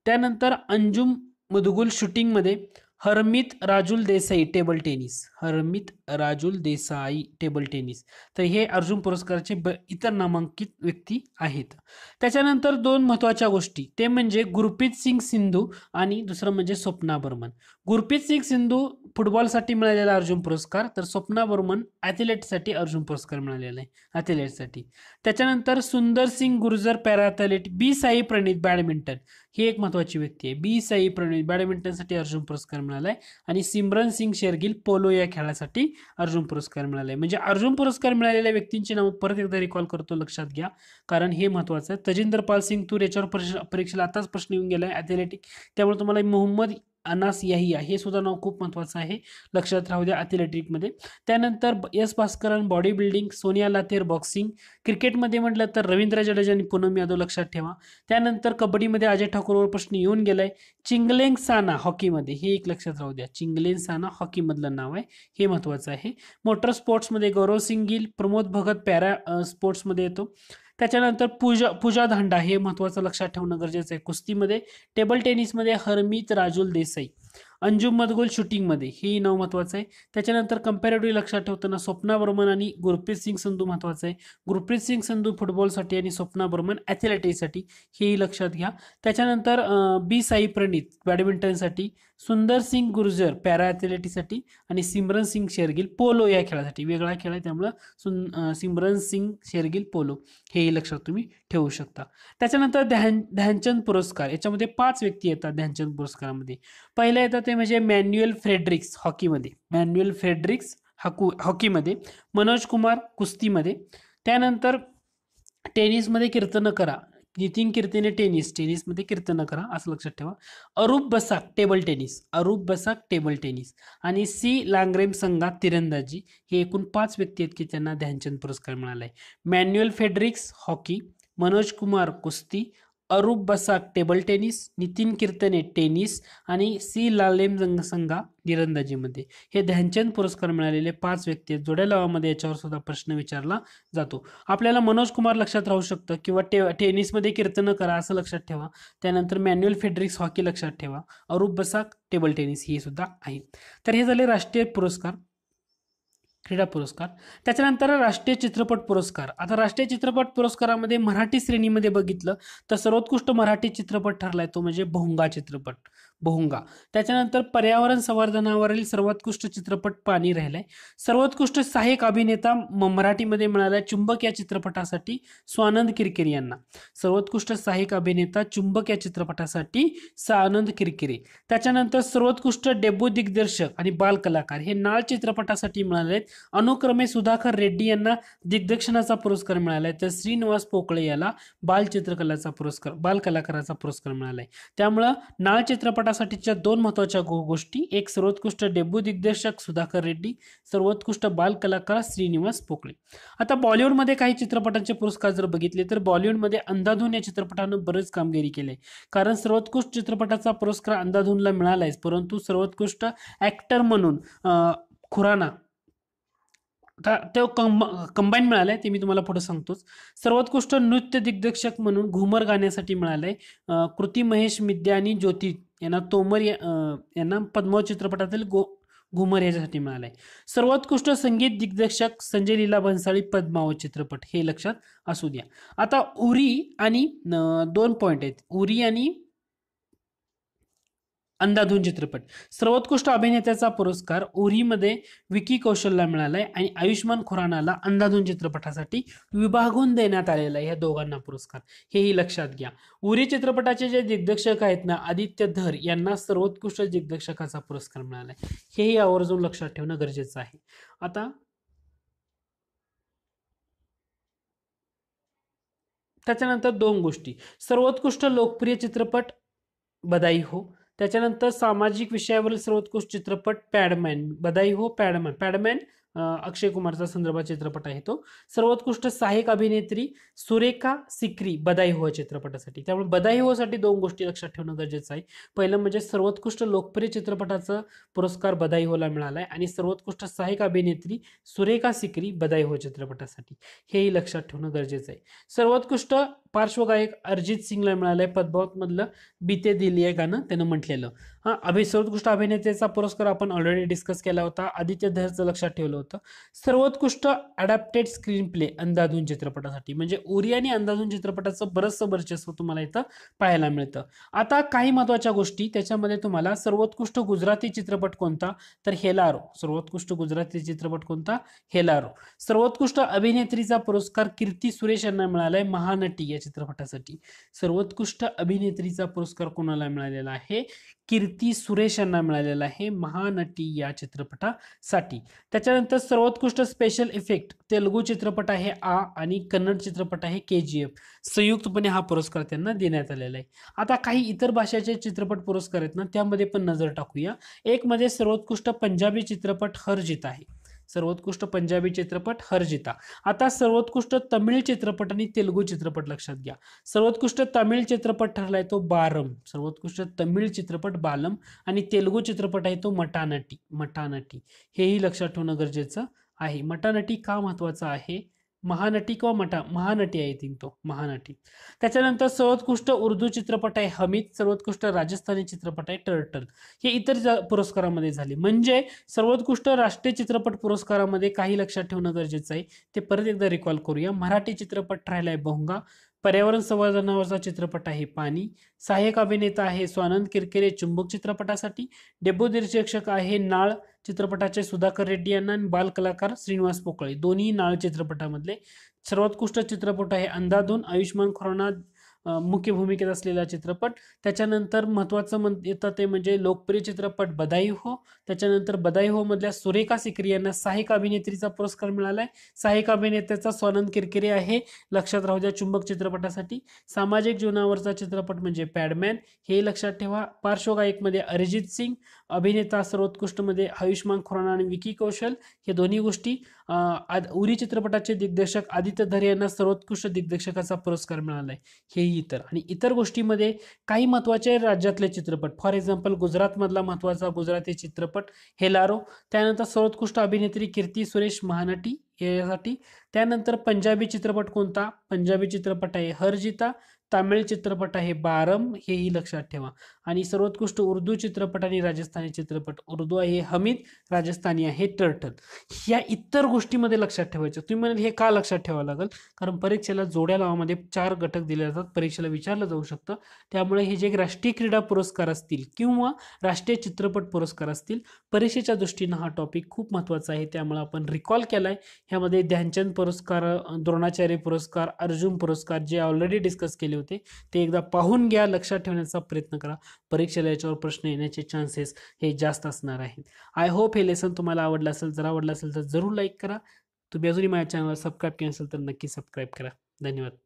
त्यानंतर अंजुम मधुगुल शूटिंगमध्ये Harmeet Rajul Desai table tennis Harmeet Rajul Desai table tennis तर हे अर्जुन पुरस्काराचे ब इतर नामांकित व्यक्ती आहेत त्याच्यानंतर दोन महत्वाच्या गोष्टी ते म्हणजे गुरप्रीत सिंग सिंधू आणि दुसरं म्हणजे स्वप्ना बर्मन गुरप्रीत सिंग सिंधू फुटबॉलसाठी मिळालेला अर्जुन पुरस्कार तर स्वप्ना बर्मन ॲथलेटसाठी अर्जुन पुरस्कार मिळालेला आहे ॲथलेटसाठी त्याच्यानंतर Sundar Singh Gurjar para B Sai Praneeth badminton ही एक महत्त्वाची व्यक्ती आहे बी साई प्रणित बॅडमिंटनसाठी अर्जुन पुरस्कार मिळाला आहे आणि सिमरन सिंग शेरगिल पोलो या खेळासाठी अर्जुन पुरस्कार मिळाला आहे म्हणजे अर्जुन पुरस्कार मिळालेल्या व्यक्तींची नाव परत एकदा रिकॉल करतो लक्षात घ्या कारण हे महत्वाचं आहे तजिंदर पाल सिंग तूर याच्यावर परीक्षेला आताच प्रश्न येऊन गेला आहे ॲथलेटिक त्यामुळे तुम्हाला मोहम्मद अनास याहिया हे सुद्धा नाव खूप महत्त्वाचं आहे लक्षात राहू द्या ॲथलेटिकमध्ये त्यानंतर S Bhaskaran body building Sonia Lather boxing क्रिकेटमध्ये म्हटलं तर रवींद्र जडेजा आणि पूनम यादव लक्षात ठेवा त्यानंतर कबड्डीमध्ये अजय ठाकूरवर प्रश्न येऊन गेलाय चिंगलेंग साना हॉकीमध्ये हे एक लक्षात राहू द्या चिंगलेंग साना हॉकीमधलं नाव आहे हे महत्त्वाचं आहे मोटर स्पोर्ट्समध्ये गौरव सिंगील प्रमोद भगत पॅरा स्पोर्ट्समध्ये येतो त्याच्यानंतर पूजा पूजा धांडा हे महत्त्वाचं लक्षात ठेवणं गरजेचं आहे कुस्तीमध्ये टेबल टेनिसमध्ये हरमीत राजुल देसाई अंजुम मदगोल शूटिंगमध्ये हे नाव महत्त्वाचं आहे त्याच्यानंतर कंपॅरेटिव्ह लक्षात ठेवताना स्वप्ना बर्मन आणि गुरप्रीत सिंग संधू महत्वाचं आहे गुरप्रीत सिंग संधू फुटबॉलसाठी आणि स्वप्ना बर्मन ॲथलेटिकसाठी हेही लक्षात घ्या त्याच्यानंतर बी साई प्रणीत बॅडमिंटनसाठी सुंदर सिंग गुर्जर पॅरा ॲथलेटीसाठी आणि सिमरन सिंग शेरगिल पोलो या खेळासाठी वेगळा खेळ आहे त्यामुळं सुन सिमरन सिंग शेरगिल पोलो हेही लक्षात तुम्ही ठेवू शकता त्याच्यानंतर ध्यान ध्यानचंद पुरस्कार याच्यामध्ये पाच व्यक्ती येतात ध्यानचंद पुरस्कारामध्ये पहिला येतात ते म्हणजे मॅन्युएल फ्रेडरिक्स हॉकीमध्ये मॅन्युअल फ्रेड्रिक्स हॉकी हॉकीमध्ये मनोज कुमार कुस्तीमध्ये त्यानंतर टेनिसमध्ये कीर्तन करा नितीन कीर्तीने टेनिस टेनिसमध्ये कीर्तन करा असं लक्षात ठेवा Arup Basak table tennis Arup Basak table tennis आणि सी लांगरेम संघात तिरंदाजी हे एकूण पाच व्यक्ती आहेत की त्यांना ध्यानचंद पुरस्कार मिळाला आहे मॅन्युअल फेडरिक्स हॉकी मनोज कुमार कुस्ती Arup Basak table tennis Nitin Kirtane tennis आणि सी लालेम संघा निरंदाजीमध्ये हे ध्यानचंद पुरस्कार मिळालेले पाच व्यक्ती आहेत जोड्या लावामध्ये याच्यावर सुद्धा प्रश्न विचारला जातो आपल्याला मनोज कुमार लक्षात राहू शकतं किंवा टे टेनिसमध्ये कीर्तनं करा असं लक्षात ठेवा त्यानंतर मॅन्युअल फेड्रिक्स हॉकी लक्षात ठेवा अरूप बसाक टेबल टेनिस हे सुद्धा आहे तर हे झाले राष्ट्रीय पुरस्कार क्रीडा पुरस्कार त्याच्यानंतर राष्ट्रीय चित्रपट पुरस्कार आता राष्ट्रीय चित्रपट पुरस्कारामध्ये मराठी श्रेणीमध्ये बघितलं तर सर्वोत्कृष्ट मराठी चित्रपट ठरलाय तो म्हणजे भोंगा चित्रपट बहुंगा त्याच्यानंतर पर्यावरण संवर्धनावरील सर्वोत्कृष्ट चित्रपट पाणी राहिलाय सर्वोत्कृष्ट सहाय्यक अभिनेता मराठीमध्ये मिळाला चुंबक या चित्रपटासाठी स्वानंद किरकिरे यांना सर्वोत्कृष्ट सहाय्यक अभिनेता चुंबक या चित्रपटासाठी सानंद किरकिरे त्याच्यानंतर सर्वोत्कृष्ट डेब्यू दिग्दर्शक आणि बाल कलाकार हे नाळ चित्रपटासाठी मिळाले आहेत अनुक्रमे सुधाकर रेड्डी यांना दिग्दर्शनाचा पुरस्कार मिळाला आहे तर श्रीनिवास पोकळे याला बालचित्रकलाचा पुरस्कार बाल कलाकाराचा पुरस्कार मिळालाय त्यामुळं नाळ चित्रपट चित्रपटासाठीच्या दोन महत्त्वाच्या गोष्टी एक सर्वोत्कृष्ट डेब्यू दिग्दर्शक सुधाकर रेड्डी सर्वोत्कृष्ट बाल कलाकार श्रीनिवास पोकळे आता बॉलिवूडमध्ये काही चित्रपटांचे पुरस्कार जर बघितले तर बॉलिवूडमध्ये अंधाधून या चित्रपटानं बरेच कामगिरी केली कारण सर्वोत्कृष्ट चित्रपटाचा पुरस्कार अंधाधूनला मिळाला आहे परंतु सर्वोत्कृष्ट ॲक्टर म्हणून खुराना आता तो कंब कंबाईन मिळालं आहे ते मी तुम्हाला पुढे सांगतोच सर्वोत्कृष्ट नृत्य दिग्दर्शक म्हणून घुमर गाण्यासाठी मिळालं कृती महेश मिद्या आणि ज्योती यांना तोमर यांना पद्माव चित्रपटातील गो घुमर याच्यासाठी मिळाला आहे सर्वोत्कृष्ट संगीत दिग्दर्शक संजय लीला भन्साळी पद्माव चित्रपट हे लक्षात असू द्या आता उरी आणि दोन पॉईंट आहेत उरी आणि अंधाधून चित्रपट सर्वोत्कृष्ट अभिनेत्याचा पुरस्कार उरीमध्ये विकी कौशलला मिळालाय आणि आयुष्मान खुरानाला अंधाधून चित्रपटासाठी विभागून देण्यात आलेला आहे या दोघांना पुरस्कार हेही लक्षात घ्या उरी चित्रपटाचे जे दिग्दर्शक आहेत ना आदित्य धर यांना सर्वोत्कृष्ट दिग्दर्शकाचा पुरस्कार मिळालाय हेही आवर्जून लक्षात ठेवणं गरजेचं आहे आता त्याच्यानंतर दोन गोष्टी सर्वोत्कृष्ट लोकप्रिय चित्रपट बदाई हो त्याच्यानंतर सामाजिक विषयावरील सर्वोत्कृष्ट चित्रपट पॅडमॅन बदाई हो पॅडमॅन पॅडमॅन अक्षय कुमारचा संदर्भात चित्रपट आहे तो सर्वोत्कृष्ट सहाय्यक अभिनेत्री सुरेखा सिक्री बदाई हो चित्रपटासाठी त्यामुळे बदाई होसाठी दोन गोष्टी लक्षात ठेवणं गरजेचं आहे पहिलं म्हणजे सर्वोत्कृष्ट लोकप्रिय चित्रपटाचा पुरस्कार बदाई होला मिळाला आहे आणि सर्वोत्कृष्ट सहाय्यक अभिनेत्री सुरेखा सिक्री बदाई हो चित्रपटासाठी हेही लक्षात ठेवणं गरजेचं आहे सर्वोत्कृष्ट पार्श्वगायक अरिजित सिंगला मिळालं आहे पद्मावतमधलं बीते दिली आहे गाणं त्यानं म्हटलेलं हां अभि सर्वोत्कृष्ट अभिनेत्याचा पुरस्कार आपण ऑलरेडी डिस्कस केला होता आदित्य धरचं लक्षात ठेवलं होतं सर्वोत्कृष्ट अडॅप्टेड स्क्रीन प्ले अंदाधून चित्रपटासाठी म्हणजे उरियानी आणि अंदाधून चित्रपटाचं बरंचसं वर्चस्व तुम्हाला इथं पाहायला मिळतं आता काही महत्त्वाच्या गोष्टी त्याच्यामध्ये तुम्हाला सर्वोत्कृष्ट गुजराती चित्रपट कोणता तर हेलारो सर्वोत्कृष्ट गुजराती चित्रपट कोणता हेलारो सर्वोत्कृष्ट अभिनेत्रीचा पुरस्कार कीर्ती सुरेश यांना मिळालाय महानटी चित्रपटासाठी सर्वोत्कृष्ट अभिनेत्रीचा पुरस्कार कोणाला मिळालेला आहे कीर्ती सुरेश यांना मिळालेला आहे महानटी या चित्रपटासाठी त्याच्यानंतर सर्वोत्कृष्ट स्पेशल इफेक्ट तेलुगू चित्रपट आहे आ आणि कन्नड चित्रपट आहे के जी एफ संयुक्तपणे हा पुरस्कार त्यांना देण्यात आलेला आहे आता काही इतर भाषेचे चित्रपट पुरस्कार आहेत ना त्यामध्ये पण नजर टाकूया एक मध्ये सर्वोत्कृष्ट पंजाबी चित्रपट हरजित आहे सर्वोत्कृष्ट पंजाबी चित्रपट हर्जिता आता सर्वोत्कृष्ट तमिळ चित्रपट आणि तेलुगू चित्रपट लक्षात घ्या सर्वोत्कृष्ट तमिळ चित्रपट ठरलाय तो बारम सर्वोत्कृष्ट तमिळ चित्रपट बालम आणि तेलुगू चित्रपट आहे तो मटानटी मटानटी हेही लक्षात ठेवणं गरजेचं आहे मटानटी का महत्वाचं आहे महानटी किंवा मठा महानटी आय थिंक तो महानटी त्याच्यानंतर सर्वोत्कृष्ट उर्दू चित्रपट आहे हमीद सर्वोत्कृष्ट राजस्थानी चित्रपट आहे टर्टल हे इतर पुरस्कारामध्ये झाले म्हणजे सर्वोत्कृष्ट राष्ट्रीय चित्रपट पुरस्कारामध्ये काही लक्षात ठेवणं गरजेचं आहे ते परत एकदा रिकॉल करूया मराठी चित्रपट राहिला आहे भोंगा पर्यावरण संवर्धनावरचा चित्रपट आहे पाणी सहाय्यक अभिनेता आहे स्वानंद किरकिरे चुंबक चित्रपटासाठी डेब्यू दिग्दर्शक आहे नाळ चित्रपटाचे सुधाकर रेड्डी यांना आणि बालकलाकार श्रीनिवास पोकळे दोन्ही नाळ चित्रपटामधले सर्वोत्कृष्ट चित्रपट आहे अंधाधून आयुष्मान खुराना मुख्य भूमिकेत असलेला चित्रपट त्याच्यानंतर महत्त्वाचं म्हण येतं ते म्हणजे लोकप्रिय चित्रपट बदाई हो त्याच्यानंतर बदाई हो मधल्या सुरेखा सिकरी यांना सहाय्यक अभिनेत्रीचा पुरस्कार मिळाला आहे सहाय्यक अभिनेत्याचा स्वानंद किरकिरे आहे लक्षात राहू द्या चुंबक चित्रपटासाठी सामाजिक जीवनावरचा चित्रपट म्हणजे पॅडमॅन हे लक्षात ठेवा पार्श्वगायकमध्ये अरिजित सिंग अभिनेता सर्वोत्कृष्टमध्ये आयुष्मान खुराना आणि विकी कौशल हे दोन्ही गोष्टी उरी चित्रपटाचे दिग्दर्शक आदित्य धरे यांना सर्वोत्कृष्ट दिग्दर्शकाचा पुरस्कार मिळाला आहे हेही इतर आणि इतर गोष्टीमध्ये काही महत्त्वाचे राज्यातले चित्रपट फॉर एक्झाम्पल गुजरातमधला महत्त्वाचा गुजराती चित्रपट हेलारो त्यानंतर सर्वोत्कृष्ट अभिनेत्री कीर्ती सुरेश महानटी यासाठी त्यानंतर पंजाबी चित्रपट कोणता पंजाबी चित्रपट आहे हरजिता तामिळ चित्रपट आहे बारम हेही लक्षात ठेवा आणि सर्वोत्कृष्ट उर्दू चित्रपट आणि राजस्थानी चित्रपट उर्दू आहे हमीद राजस्थानी आहे टर्टल या इतर गोष्टीमध्ये लक्षात ठेवायचं तुम्ही म्हणाल हे का लक्षात ठेवावं लागेल कारण परीक्षेला जोड्या लावामध्ये चार घटक दिले जातात परीक्षेला विचारलं जाऊ शकतं त्यामुळे हे जे राष्ट्रीय क्रीडा पुरस्कार असतील किंवा राष्ट्रीय चित्रपट पुरस्कार असतील परीक्षेच्या दृष्टीनं हा टॉपिक खूप महत्त्वाचा आहे त्यामुळे आपण रिकॉल केला आहे ह्यामध्ये ध्यानचंद पुरस्कार द्रोणाचार्य पुरस्कार अर्जुन पुरस्कार जे ऑलरेडी डिस्कस केले होते ते एकदा पाहून घ्या लक्षात ठेवण्याचा प्रयत्न करा परीक्षेला याच्यावर प्रश्न येण्याचे चान्सेस हे जास्त असणार आहेत आय होप हे लेसन तुम्हाला आवडलं असेल जर आवडलं असेल तर जरूर लाईक करा तुम्ही अजूनही माझ्या चॅनलला सबस्क्राईब केलं असेल तर नक्की सबस्क्राईब करा धन्यवाद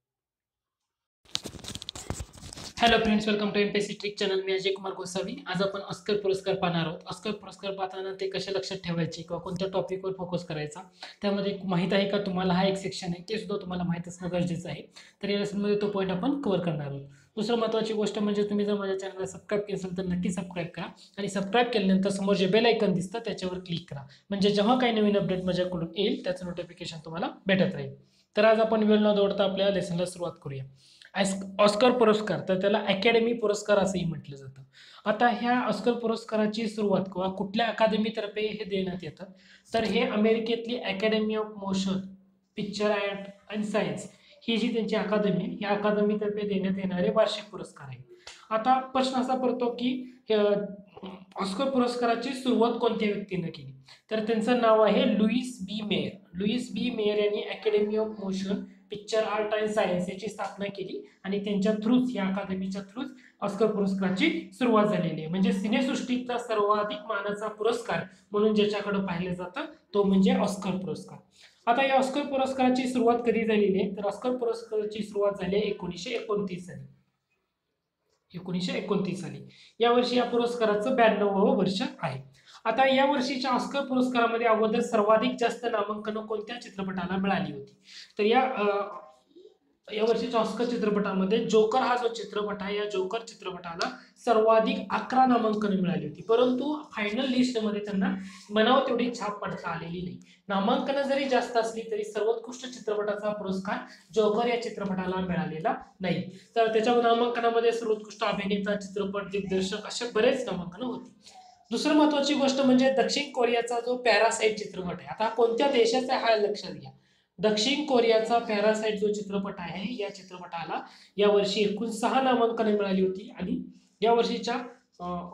hello friends welcome to MPSC trick channel मी अजय कुमार गोसावी आज आपण अस्कर पुरस्कार पाहणार आहोत अस्कर पुरस्कार पाहताना ते कशा लक्षात ठेवायचे किंवा कोणत्या टॉपिकवर फोकस करायचा त्यामध्ये माहीत आहे का तुम्हाला हा एक सेक्शन आहे ते सुद्धा तुम्हाला माहीत असणं गरजेचं आहे तर या लेसनमध्ये तो पॉईंट आपण कव्हर करणार आहोत दुसरं महत्त्वाची गोष्ट म्हणजे तुम्ही जर माझ्या चॅनलला सबस्क्राईब केलं असेल तर नक्की सबस्क्राईब करा आणि सबस्क्राईब केल्यानंतर समोर जे बेल आयकन दिसतं त्याच्यावर क्लिक करा म्हणजे जेव्हा काही नवीन अपडेट माझ्याकडून येईल त्याचं नोटिफिकेशन तुम्हाला भेटत राहील तर आज आपण वेळ न दौडता आपल्या लेसनला सुरुवात करूया ऑस्कर पुरस्कार तर त्याला अकॅडमी पुरस्कार असंही म्हटलं जातं आता ह्या ऑस्कर पुरस्काराची सुरुवात किंवा कुठल्या अकादमीतर्फे हे देण्यात येतं तर हे अमेरिकेतली academy of motion picture art and science ही जी त्यांची अकादमी आहे या अकादमीतर्फे देण्यात येणारे वार्षिक पुरस्कार आहे आता प्रश्न असा पडतो की ऑस्कर पुरस्काराची सुरुवात कोणत्या व्यक्तीनं केली तर त्यांचं नाव आहे Louis B Mayer Louis B Mayer यांनी academy of motion picture art and science याची स्थापना केली आणि त्यांच्या थ्रूच या अकादमीच्या थ्रूच ऑस्कर पुरस्काराची सुरुवात झालेली आहे म्हणजे सिनेसृष्टीचा सर्वाधिक मानाचा पुरस्कार म्हणून ज्याच्याकडे पाहिलं जातं तो म्हणजे ऑस्कर पुरस्कार आता या ऑस्कर पुरस्काराची सुरुवात कधी झालेली आहे तर ऑस्कर पुरस्काराची सुरुवात झाली आहे एकोणीसशे एकोणतीस साली एकोणीसशे एकोणतीस साली या वर्षी या पुरस्काराचं ब्याण्णव वर्ष आहे आता या वर्षीच्या ऑस्कर पुरस्कारामध्ये अगोदर सर्वाधिक जास्त नामांकनं कोणत्या चित्रपटाला मिळाली होती तर या या वर्षीच्या ऑस्कर चित्रपटामध्ये जोकर हा जो चित्रपट आहे या जोकर चित्रपटाला सर्वाधिक अकरा नामांकन मिळाली होती परंतु फायनल लिस्टमध्ये त्यांना मनावर तेवढी छाप पडता आलेली नाही नामांकनं जरी जास्त असली तरी सर्वोत्कृष्ट चित्रपटाचा पुरस्कार जोकर या चित्रपटाला मिळालेला नाही तर त्याच्या नामांकनामध्ये सर्वोत्कृष्ट अभिनेता चित्रपट दिग्दर्शक असे बरेच नामांकन होते दुसरं महत्वाची गोष्ट म्हणजे दक्षिण कोरियाचा जो पॅरासाईट चित्रपट आहे आता कोणत्या देशाचा हा लक्षात घ्या दक्षिण कोरियाचा पॅरासाईट जो चित्रपट आहे या चित्रपटाला यावर्षी एकूण सहा नामांकने मिळाली होती आणि या वर्षीच्या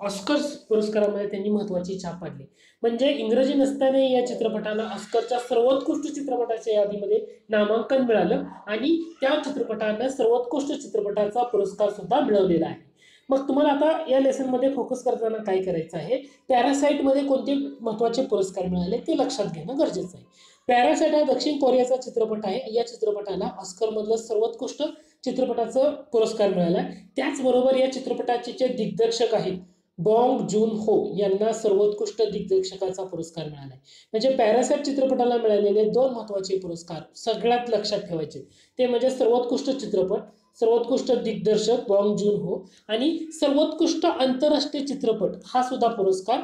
ऑस्कर्स पुरस्कारामध्ये त्यांनी महत्वाची छाप पाडली म्हणजे इंग्रजी नसताना या चित्रपटाला ऑस्करच्या सर्वोत्कृष्ट चित्रपटाच्या यादीमध्ये नामांकन मिळालं आणि त्या चित्रपटानं सर्वोत्कृष्ट चित्रपटाचा पुरस्कार सुद्धा मिळवलेला आहे मग तुम्हाला आता या लेसनमध्ये फोकस करताना काय करायचं आहे पॅरासाईटमध्ये कोणते महत्त्वाचे पुरस्कार मिळाले ते लक्षात घेणं गरजेचं आहे पॅरासाईट हा दक्षिण कोरियाचा चित्रपट आहे या चित्रपटाला ऑस्करमधलं सर्वोत्कृष्ट चित्रपटाचं पुरस्कार मिळाला त्याचबरोबर या चित्रपटाचे जे दिग्दर्शक आहेत बॉंग जून हो यांना सर्वोत्कृष्ट दिग्दर्शकाचा पुरस्कार मिळाला आहे म्हणजे पॅरासाईट चित्रपटाला मिळालेले दोन महत्त्वाचे पुरस्कार सगळ्यात लक्षात ठेवायचे ते म्हणजे सर्वोत्कृष्ट चित्रपट सर्वोत्कृष्ट दिग्दर्शक बॉंग जून हो आणि सर्वोत्कृष्ट आंतरराष्ट्रीय चित्रपट हा सुद्धा पुरस्कार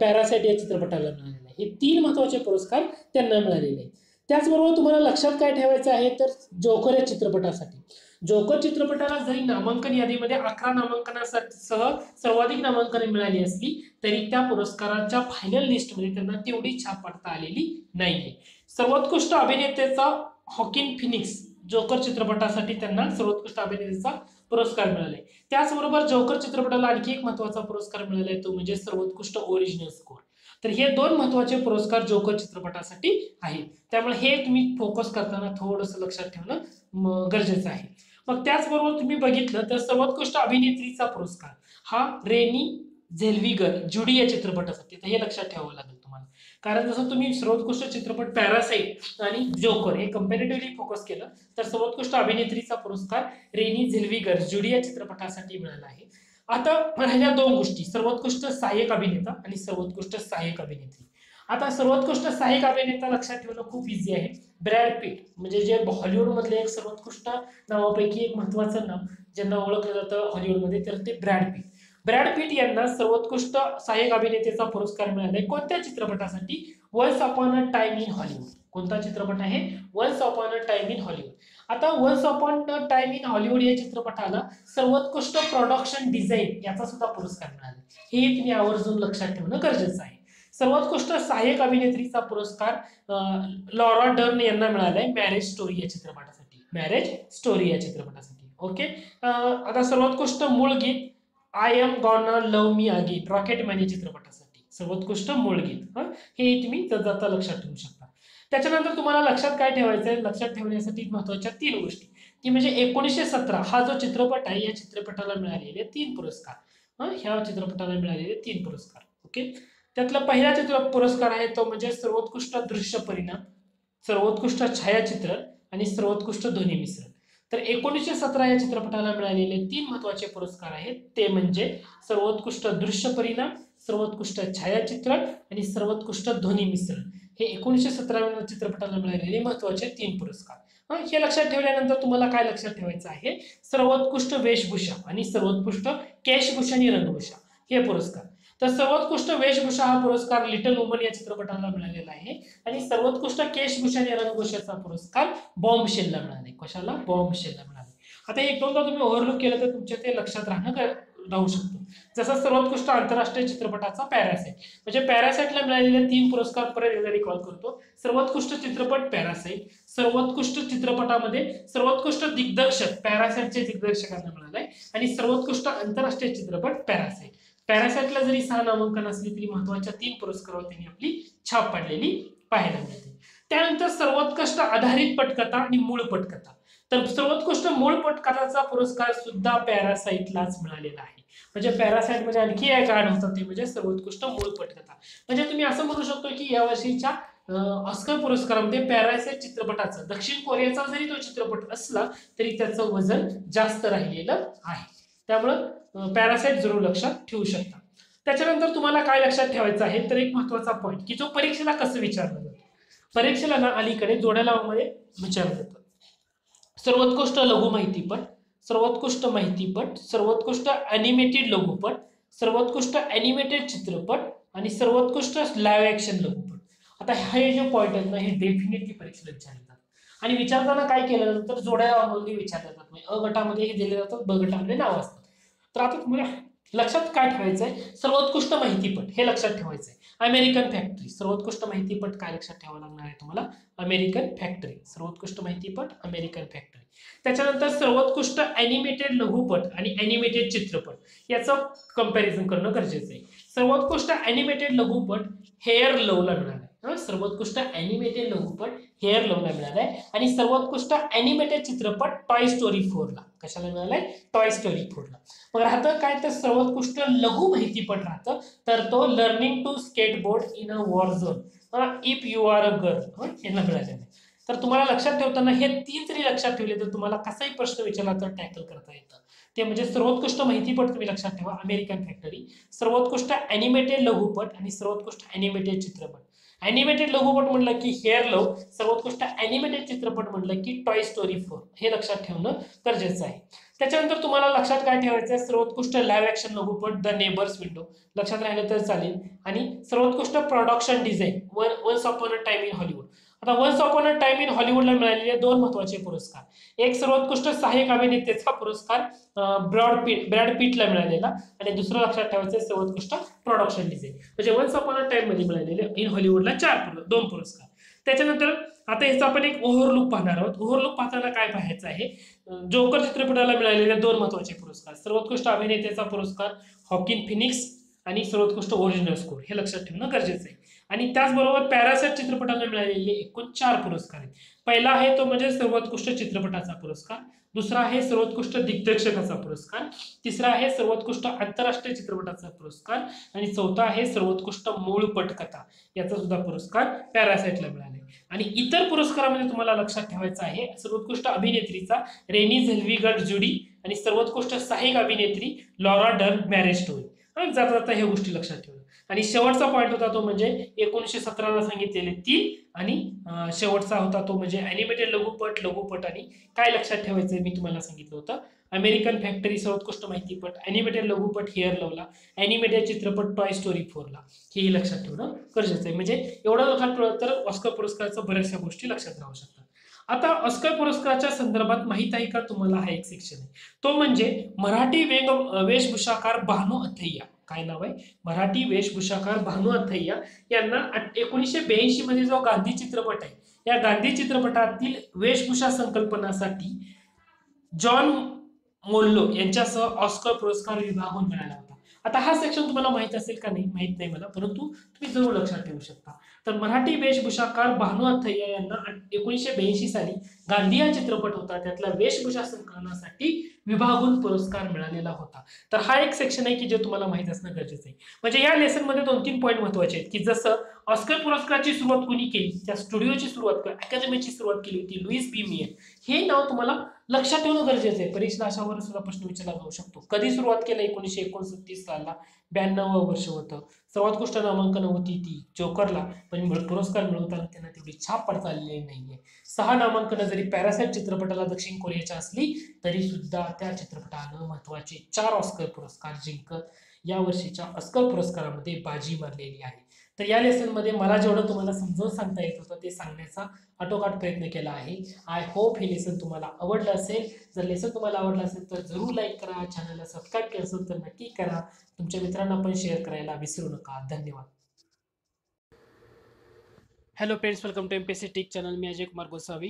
पॅरासाईट या चित्रपटाला मिळालेला आहे हे तीन महत्वाचे पुरस्कार त्यांना मिळालेले आहेत त्याचबरोबर तुम्हाला लक्षात काय ठेवायचं आहे तर जोकर या चित्रपटासाठी जोकर चित्रपटाला जरी नामांकन यादीमध्ये अकरा नामांकनासाठी सह सर्वाधिक नामांकन मिळाली असली तरी त्या पुरस्काराच्या फायनल लिस्टमध्ये त्यांना तेवढी छाप पाडता आलेली नाहीये सर्वोत्कृष्ट अभिनेत्याचा हॉकिन फिनिक्स जोकर चित्रपटासाठी त्यांना सर्वोत्कृष्ट अभिनेत्रीचा पुरस्कार मिळाला आहे त्याचबरोबर जोकर चित्रपटाला आणखी एक महत्वाचा पुरस्कार मिळाला आहे तो म्हणजे सर्वोत्कृष्ट ओरिजिनल स्कोर तर हे दोन महत्वाचे पुरस्कार जोकर चित्रपटासाठी आहेत त्यामुळे हे तुम्ही फोकस करताना थोडंसं लक्षात ठेवणं गरजेचं आहे मग त्याचबरोबर तुम्ही बघितलं तर सर्वोत्कृष्ट अभिनेत्रीचा पुरस्कार हा रेनी झेल्विगर जुडी या चित्रपटासाठी तर हे लक्षात ठेवावं लागेल तुम्हाला कारण जसं तुम्ही सर्वोत्कृष्ट चित्रपट पॅरासाईट आणि जोकर हे कम्पॅरेटिव्हली फोकस केलं तर सर्वोत्कृष्ट अभिनेत्रीचा पुरस्कार रेनी झेलविगर जुडी या चित्रपटासाठी मिळाला आहे आता राहिल्या दोन गोष्टी सर्वोत्कृष्ट सहाय्यक अभिनेता आणि सर्वोत्कृष्ट सहाय्यक अभिनेत्री आता सर्वोत्कृष्ट सहाय्यक अभिनेता लक्षात ठेवणं खूप इझी आहे ब्रॅड पीट म्हणजे जे हॉलिवूडमधले एक सर्वोत्कृष्ट नावापैकी एक महत्वाचं नाव ज्यांना ओळखलं जातं हॉलिवूडमध्ये तर ते ब्रॅड पीट ब्रॅड पिट यांना सर्वोत्कृष्ट सहाय्यक अभिनेतेचा पुरस्कार मिळाला कोणत्या चित्रपटासाठी once upon a time in Hollywood कोणता चित्रपट आहे once upon a time in Hollywood आता once upon a time in Hollywood या चित्रपटाला सर्वोत्कृष्ट प्रोडक्शन डिझाईन याचा सुद्धा पुरस्कार मिळाला हे तुम्ही आवर्जून लक्षात ठेवणं गरजेचं आहे सर्वोत्कृष्ट सहाय्यक अभिनेत्रीचा पुरस्कार लॉरा डर्न यांना मिळाला आहे मॅरेज स्टोरी या चित्रपटासाठी मॅरेज स्टोरी या चित्रपटासाठी ओके आता सर्वोत्कृष्ट मूळ गीत I'm gonna love me again man या चित्रपटासाठी सर्वोत्कृष्ट मूळ गीत हे तुम्ही जाता लक्षात ठेवू शकता त्याच्यानंतर तुम्हाला लक्षात काय ठेवायचं आहे लक्षात ठेवण्यासाठी महत्वाच्या तीन गोष्टी ती म्हणजे एकोणीसशे सतरा हा जो चित्रपट आहे या चित्रपटाला मिळालेले तीन पुरस्कार ह्या चित्रपटाला मिळालेले तीन पुरस्कार ओके त्यातला पहिला चित्र पुरस्कार आहे तो म्हणजे सर्वोत्कृष्ट दृश्य परिणाम सर्वोत्कृष्ट छायाचित्र आणि सर्वोत्कृष्ट ध्वनी मिश्रण तर एकोणीसशे सतरा या चित्रपटाला मिळालेले तीन महत्वाचे पुरस्कार आहेत ते म्हणजे सर्वोत्कृष्ट दृश्य परिणाम सर्वोत्कृष्ट छायाचित्रण आणि सर्वोत्कृष्ट ध्वनी मिश्रण हे एकोणीसशे सतरा चित्रपटाला मिळालेले महत्वाचे तीन पुरस्कार हे लक्षात ठेवल्यानंतर तुम्हाला काय लक्षात ठेवायचं आहे सर्वोत्कृष्ट वेशभूषा आणि सर्वोत्कृष्ट केशभूषा आणि रंगभूषा हे पुरस्कार तर सर्वोत्कृष्ट वेशभूषा हा पुरस्कार लिटल वुमन या चित्रपटाला मिळालेला आहे आणि सर्वोत्कृष्ट केशभूषा या रंगभूषाचा पुरस्कार बॉम्बशेलला मिळाला आहे कशाला बॉम्बशेलला मिळाला आता एक दोनदा तुम्ही ओव्हरलुक केलं तर तुमच्या ते लक्षात राहणं राहू शकतो जसं सर्वोत्कृष्ट आंतरराष्ट्रीय चित्रपटाचा पॅरासाईट म्हणजे पॅरासाईटला मिळालेले तीन पुरस्कार परत एकदा रिकॉल करतो सर्वोत्कृष्ट चित्रपट पॅरासाईट सर्वोत्कृष्ट चित्रपटामध्ये सर्वोत्कृष्ट दिग्दर्शक पॅरासाईटचे दिग्दर्शकांना मिळालं आहे आणि सर्वोत्कृष्ट आंतरराष्ट्रीय चित्रपट पॅरासाईट पॅरासॅटला जरी सहा नामांकन असली तरी महत्वाच्या तीन पुरस्कारावर त्यांनी आपली छाप पडलेली पाहायला मिळते त्यानंतर सर्वोत्कृष्ट आधारित पटकथा आणि मूळ पटकथा तर सर्वोत्कृष्ट मूळ पटकथाचा पुरस्कार सुद्धा पॅरासाईटलाच मिळालेला आहे म्हणजे पॅरासाईट म्हणजे आणखी एक आड होतं ते म्हणजे सर्वोत्कृष्ट मूळ पटकथा म्हणजे तुम्ही असं म्हणू शकतो की या वर्षीच्या ऑस्कर पुरस्कारामध्ये पॅरासाईट चित्रपटाचं दक्षिण कोरियाचा जरी तो चित्रपट असला तरी त्याचं वजन जास्त राहिलेलं आहे त्यामुळं पॅरासाईट जरूर लक्षात ठेवू शकता त्याच्यानंतर तुम्हाला काय लक्षात ठेवायचं आहे तर एक महत्वाचा पॉईंट की जो परीक्षेला कसं विचारलं जातो परीक्षेला ना अलीकडे जोड्या लावामध्ये विचारलं जातं सर्वोत्कृष्ट लघु माहितीपट सर्वोत्कृष्ट माहितीपट सर्वोत्कृष्ट अॅनिमेटेड लघुपट सर्वोत्कृष्ट अॅनिमेटेड चित्रपट आणि सर्वोत्कृष्ट लाईव्ह ॲक्शन लघुपट आता हे जे पॉईंट आहेत ना हे डेफिनेटली परीक्षेला विचारले जातात आणि विचारताना काय केलं जातं तर जोड्या लावामध्ये विचारलं जातात म्हणजे अ गटामध्ये हे दिले जातात ब गटामध्ये नाव असतात तर आता तुम्हाला लक्षात काय ठेवायचं आहे सर्वोत्कृष्ट माहितीपट हे लक्षात ठेवायचं आहे अमेरिकन फॅक्टरी सर्वोत्कृष्ट माहितीपट काय लक्षात ठेवावं लागणार आहे तुम्हाला अमेरिकन फॅक्टरी सर्वोत्कृष्ट माहितीपट अमेरिकन फॅक्टरी त्याच्यानंतर सर्वोत्कृष्ट अॅनिमेटेड लघुपट आणि अॅनिमेटेड चित्रपट याचं कंपॅरिझन करणं गरजेचं आहे सर्वोत्कृष्ट अॅनिमेटेड लघुपट हेअर लागणार लागणार सर्वोत्कृष्ट अॅनिमेटेड लघुपट हेअर लवला मिळाला आहे आणि सर्वोत्कृष्ट अॅनिमेटेड चित्रपट टॉय स्टोरी फोरला कशाला मिळालाय टॉय स्टोरी फोरला मग राहतं काय तर सर्वोत्कृष्ट लघु माहितीपट राहतं तर तो learning to skateboard in a war zone if you are a girl यांना मिळालेलं आहे तर तुम्हाला लक्षात ठेवताना हे तीन जरी लक्षात ठेवले तर तुम्हाला कसाही प्रश्न विचारला तर टॅकल करता येतं ते म्हणजे सर्वोत्कृष्ट माहितीपट तुम्ही लक्षात ठेवा अमेरिकन फॅक्टरी सर्वोत्कृष्ट अॅनिमेटेड लघुपट आणि सर्वोत्कृष्ट अॅनिमेटेड चित्रपट अॅनिमेटेड लघुपट म्हटलं की हेअर लव सर्वोत्कृष्ट अॅनिमेटेड चित्रपट म्हटलं की टॉय स्टोरी फोर हे लक्षात ठेवणं गरजेचं आहे त्याच्यानंतर तुम्हाला लक्षात काय ठेवायचं आहे सर्वोत्कृष्ट लाईव्ह ॲक्शन लघुपट द नेबर्स विंडो लक्षात राहिलं तर चालेल आणि सर्वोत्कृष्ट production design one once upon a time in Hollywood आता once upon a time in हॉलिवूडला मिळालेले दोन महत्वाचे पुरस्कार एक सर्वोत्कृष्ट सहाय्यक अभिनेतेचा पुरस्कार ब्रॉड पीट ब्रॅड पीटला मिळालेला आणि दुसरं लक्षात ठेवायचं सर्वोत्कृष्ट प्रोडक्शन डिझाईन म्हणजे वन्स अपॉन अ टाइम मध्ये मिळालेले इन हॉलिवूडला चार दोन पुरस्कार त्याच्यानंतर आता याचा आपण एक ओव्हरलुक पाहणार आहोत ओव्हरलुक पाहताना काय पाहायचं आहे जोकर चित्रपटाला मिळालेले दोन महत्वाचे पुरस्कार सर्वोत्कृष्ट अभिनेत्याचा पुरस्कार हॉकिन फिनिक्स आणि सर्वोत्कृष्ट ओरिजिनल स्कोर हे लक्षात ठेवणं गरजेचं आहे आणि त्याचबरोबर पॅरासाईट चित्रपटाला मिळालेले एकूण चार पुरस्कार आहेत पहिला आहे तो म्हणजे सर्वोत्कृष्ट चित्रपटाचा पुरस्कार दुसरा आहे सर्वोत्कृष्ट दिग्दर्शकाचा पुरस्कार तिसरा आहे सर्वोत्कृष्ट आंतरराष्ट्रीय चित्रपटाचा पुरस्कार आणि चौथा आहे सर्वोत्कृष्ट मूळ पटकथा याचा सुद्धा पुरस्कार पॅरासाईटला मिळाला आणि इतर पुरस्कारामध्ये तुम्हाला लक्षात ठेवायचं आहे सर्वोत्कृष्ट अभिनेत्रीचा रेनी झलवीगड जुडी आणि सर्वोत्कृष्ट सहाय्यक अभिनेत्री लॉरा डर मॅरेज स्टोरी जाता जाता ह्या गोष्टी लक्षात ठेवा आणि शेवटचा पॉईंट होता तो म्हणजे एकोणीसशे सतराला सांगितलेले ती आणि शेवटचा होता तो म्हणजे अॅनिमेटेड लघुपट लघुपट आणि काय लक्षात ठेवायचं मी तुम्हाला सांगितलं होतं अमेरिकन फॅक्टरी सर्वोत्कृष्ट माहितीपट अॅनिमेटेड लघुपट हिअर लवला अॅनिमेटेड चित्रपट टॉय स्टोरी फोरला हे लक्षात ठेवणं गरजेचं आहे म्हणजे एवढं लक्षात तर ऑस्कर पुरस्काराचं बऱ्याचशा गोष्टी लक्षात राहू शकतात आता ऑस्कर पुरस्काराच्या संदर्भात माहीत आहे का तुम्हाला हा एक सेक्शन आहे तो म्हणजे मराठी वेग वेशभूषाकार भानू अथय्या काय नाव आहे मराठी वेशभूषाकार भानू अथय्या यांना एकोणीसशे ब्याऐंशी मध्ये जो गांधी चित्रपट आहे या गांधी चित्रपटातील वेशभूषा संकल्पनासाठी जॉन मोल्लो यांच्यासह ऑस्कर पुरस्कार विभागून मिळाला आता हा सेक्शन तुम्हाला माहित असेल का नाही माहित नाही मला परंतु तुम्ही जरूर लक्षात ठेवू शकता तर मराठी वेशभूषाकार भानू अथय्या यांना एकोणीसशे ब्याऐंशी साली गांधी हा चित्रपट होता त्यातला वेशभूषा संकलनासाठी विभागून पुरस्कार मिळालेला होता तर हा एक सेक्शन आहे की जे तुम्हाला माहित असणं गरजेचं आहे म्हणजे या लेसनमध्ये दोन तीन पॉईंट महत्वाचे आहेत की जसं ऑस्कर पुरस्काराची सुरुवात कोणी केली त्या स्टुडिओची सुरुवात अकॅडमीची सुरुवात केली होती लुईस बी मियन हे नाव तुम्हाला लक्षात ठेवणं गरजेचं आहे परीक्षणाशावर सुद्धा प्रश्न विचारला जाऊ शकतो कधी सुरुवात केला एकोणीसशे एकोणसत्तीस सालला ब्याण्णव वर्ष होतं सर्वोत्कृष्ट नामांकन होती ती जोकरला पण पुरस्कार मिळवताना त्यांना तेवढी छाप पडता आलेली नाहीये सहा नामांकन जरी पॅरासाईट चित्रपटाला दक्षिण कोरियाच्या असली तरी सुद्धा त्या चित्रपटानं महत्वाचे चार ऑस्कर पुरस्कार जिंकत या वर्षीच्या ऑस्कर पुरस्कारामध्ये बाजी मारलेली आहे तर या लेसनमध्ये मला जेवढं तुम्हाला समजावून सांगता येत होतं ते सांगण्याचा आटोकाट प्रयत्न केला आहे आय होप हे लेसन तुम्हाला आवडलं असेल जर लेसन तुम्हाला आवडलं असेल तर जरूर लाईक करा चॅनलला सबस्क्राईब केलं असेल तर नक्की करा तुमच्या मित्रांना पण शेअर करायला विसरू नका धन्यवाद hello friends welcome to M P C trick channel मी अजय कुमार गोसावी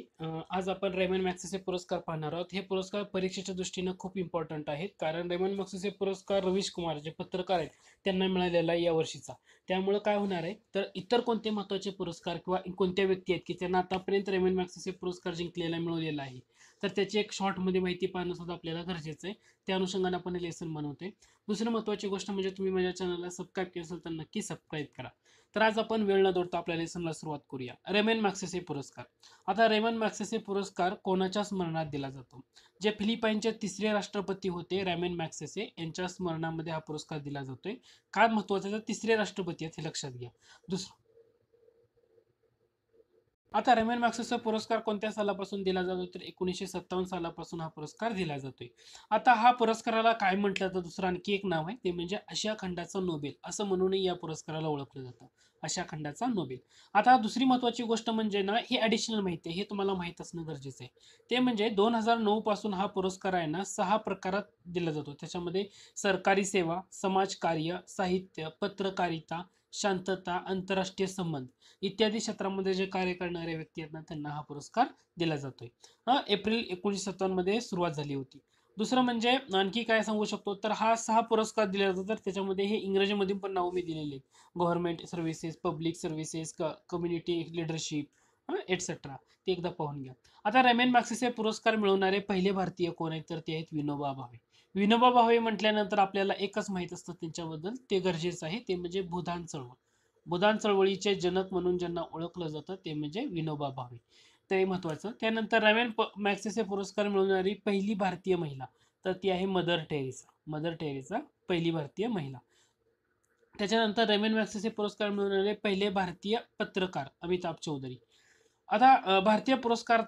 आज आपण रेमन मॅक्सेसे पुरस्कार पाहणार आहोत हे पुरस्कार परीक्षेच्या दृष्टीनं खूप इम्पॉर्टंट आहेत कारण रेमन मॅक्सेसे पुरस्कार रवीश कुमार जे पत्रकार आहेत त्यांना मिळालेला आहे या वर्षीचा त्यामुळे काय होणार आहे तर इतर कोणते महत्त्वाचे पुरस्कार किंवा कोणत्या व्यक्ती आहेत की त्यांना आतापर्यंत रेमन मॅक्सेसे पुरस्कार जिंकलेला मिळवलेला आहे तर त्याची एक शॉर्टमध्ये माहिती पाहणं सुद्धा आपल्याला गरजेचं आहे त्या अनुषंगाने आपण हे लेसन बनवते दुसरं महत्त्वाची गोष्ट म्हणजे तुम्ही माझ्या चॅनलला सबस्क्राईब केलं असेल तर नक्की सबस्क्राईब करा तर आज आपण वेळ न दोडतो आपल्या लेसनला सुरुवात करूया रेमेन मॅक्सेसे पुरस्कार आता रेमन मॅक्सेसे पुरस्कार कोणाच्या स्मरणात दिला जातो जे फिलिपाईनचे तिसरे राष्ट्रपती होते रेमेन मॅक्सेसे यांच्या स्मरणामध्ये हा पुरस्कार दिला जातोय काय महत्वाचा तिसरे राष्ट्रपती आहेत हे लक्षात घ्या दुसरं आता रमेन मॅक्सेसचा पुरस्कार कोणत्या सालापासून दिला जातो तर एकोणीसशे सत्तावन्न सालापासून हा पुरस्कार दिला जातोय आता हा पुरस्काराला काय म्हटलं जातं दुसरं आणखी एक नाव आहे ते म्हणजे आशिया खंडाचा नोबेल असं म्हणूनही या पुरस्काराला ओळखलं जातं आशिया खंडाचा नोबेल आता दुसरी महत्वाची गोष्ट म्हणजे ना ही ॲडिशनल माहिती आहे हे तुम्हाला माहीत असणं गरजेचं आहे ते म्हणजे दोन हजार नऊपासून पासून हा पुरस्कार आहे ना सहा प्रकारात दिला जातो त्याच्यामध्ये सरकारी सेवा समाजकार्य साहित्य पत्रकारिता शांतता आंतरराष्ट्रीय संबंध इत्यादी क्षेत्रामध्ये जे कार्य करणारे व्यक्ती आहेत ना त्यांना हा पुरस्कार दिला जातोय हा एप्रिल एकोणीसशे सत्तावन्नमध्ये सुरुवात झाली होती दुसरं म्हणजे आणखी काय सांगू शकतो तर हा सहा पुरस्कार दिला जातो तर त्याच्यामध्ये हे इंग्रजीमध्ये पण नाव मी दिलेले आहेत government services public services community leadership etcetera ते एकदा पाहून घ्या आता रेमेन मार्क्सेस हे पुरस्कार मिळवणारे पहिले भारतीय कोण आहेत तर ते आहेत विनोबा भावे विनोबा भावे म्हटल्यानंतर आपल्याला एकच माहीत असतं त्यांच्याबद्दल ते गरजेचं आहे ते म्हणजे भूदान चळवळ भूदान चळवळीचे जनक म्हणून ज्यांना ओळखलं जातं ते म्हणजे विनोबा भावे ते महत्वाचं त्यानंतर रव्यान मॅक्सेसे पुरस्कार मिळवणारी पहिली भारतीय महिला तर ती आहे मदर टेरेसा मदर टेरेसा पहिली भारतीय महिला त्याच्यानंतर रमेन मॅक्सेसे पुरस्कार मिळवणारे पहिले भारतीय पत्रकार अमिताभ चौधरी आता भारतीय पुरस्कार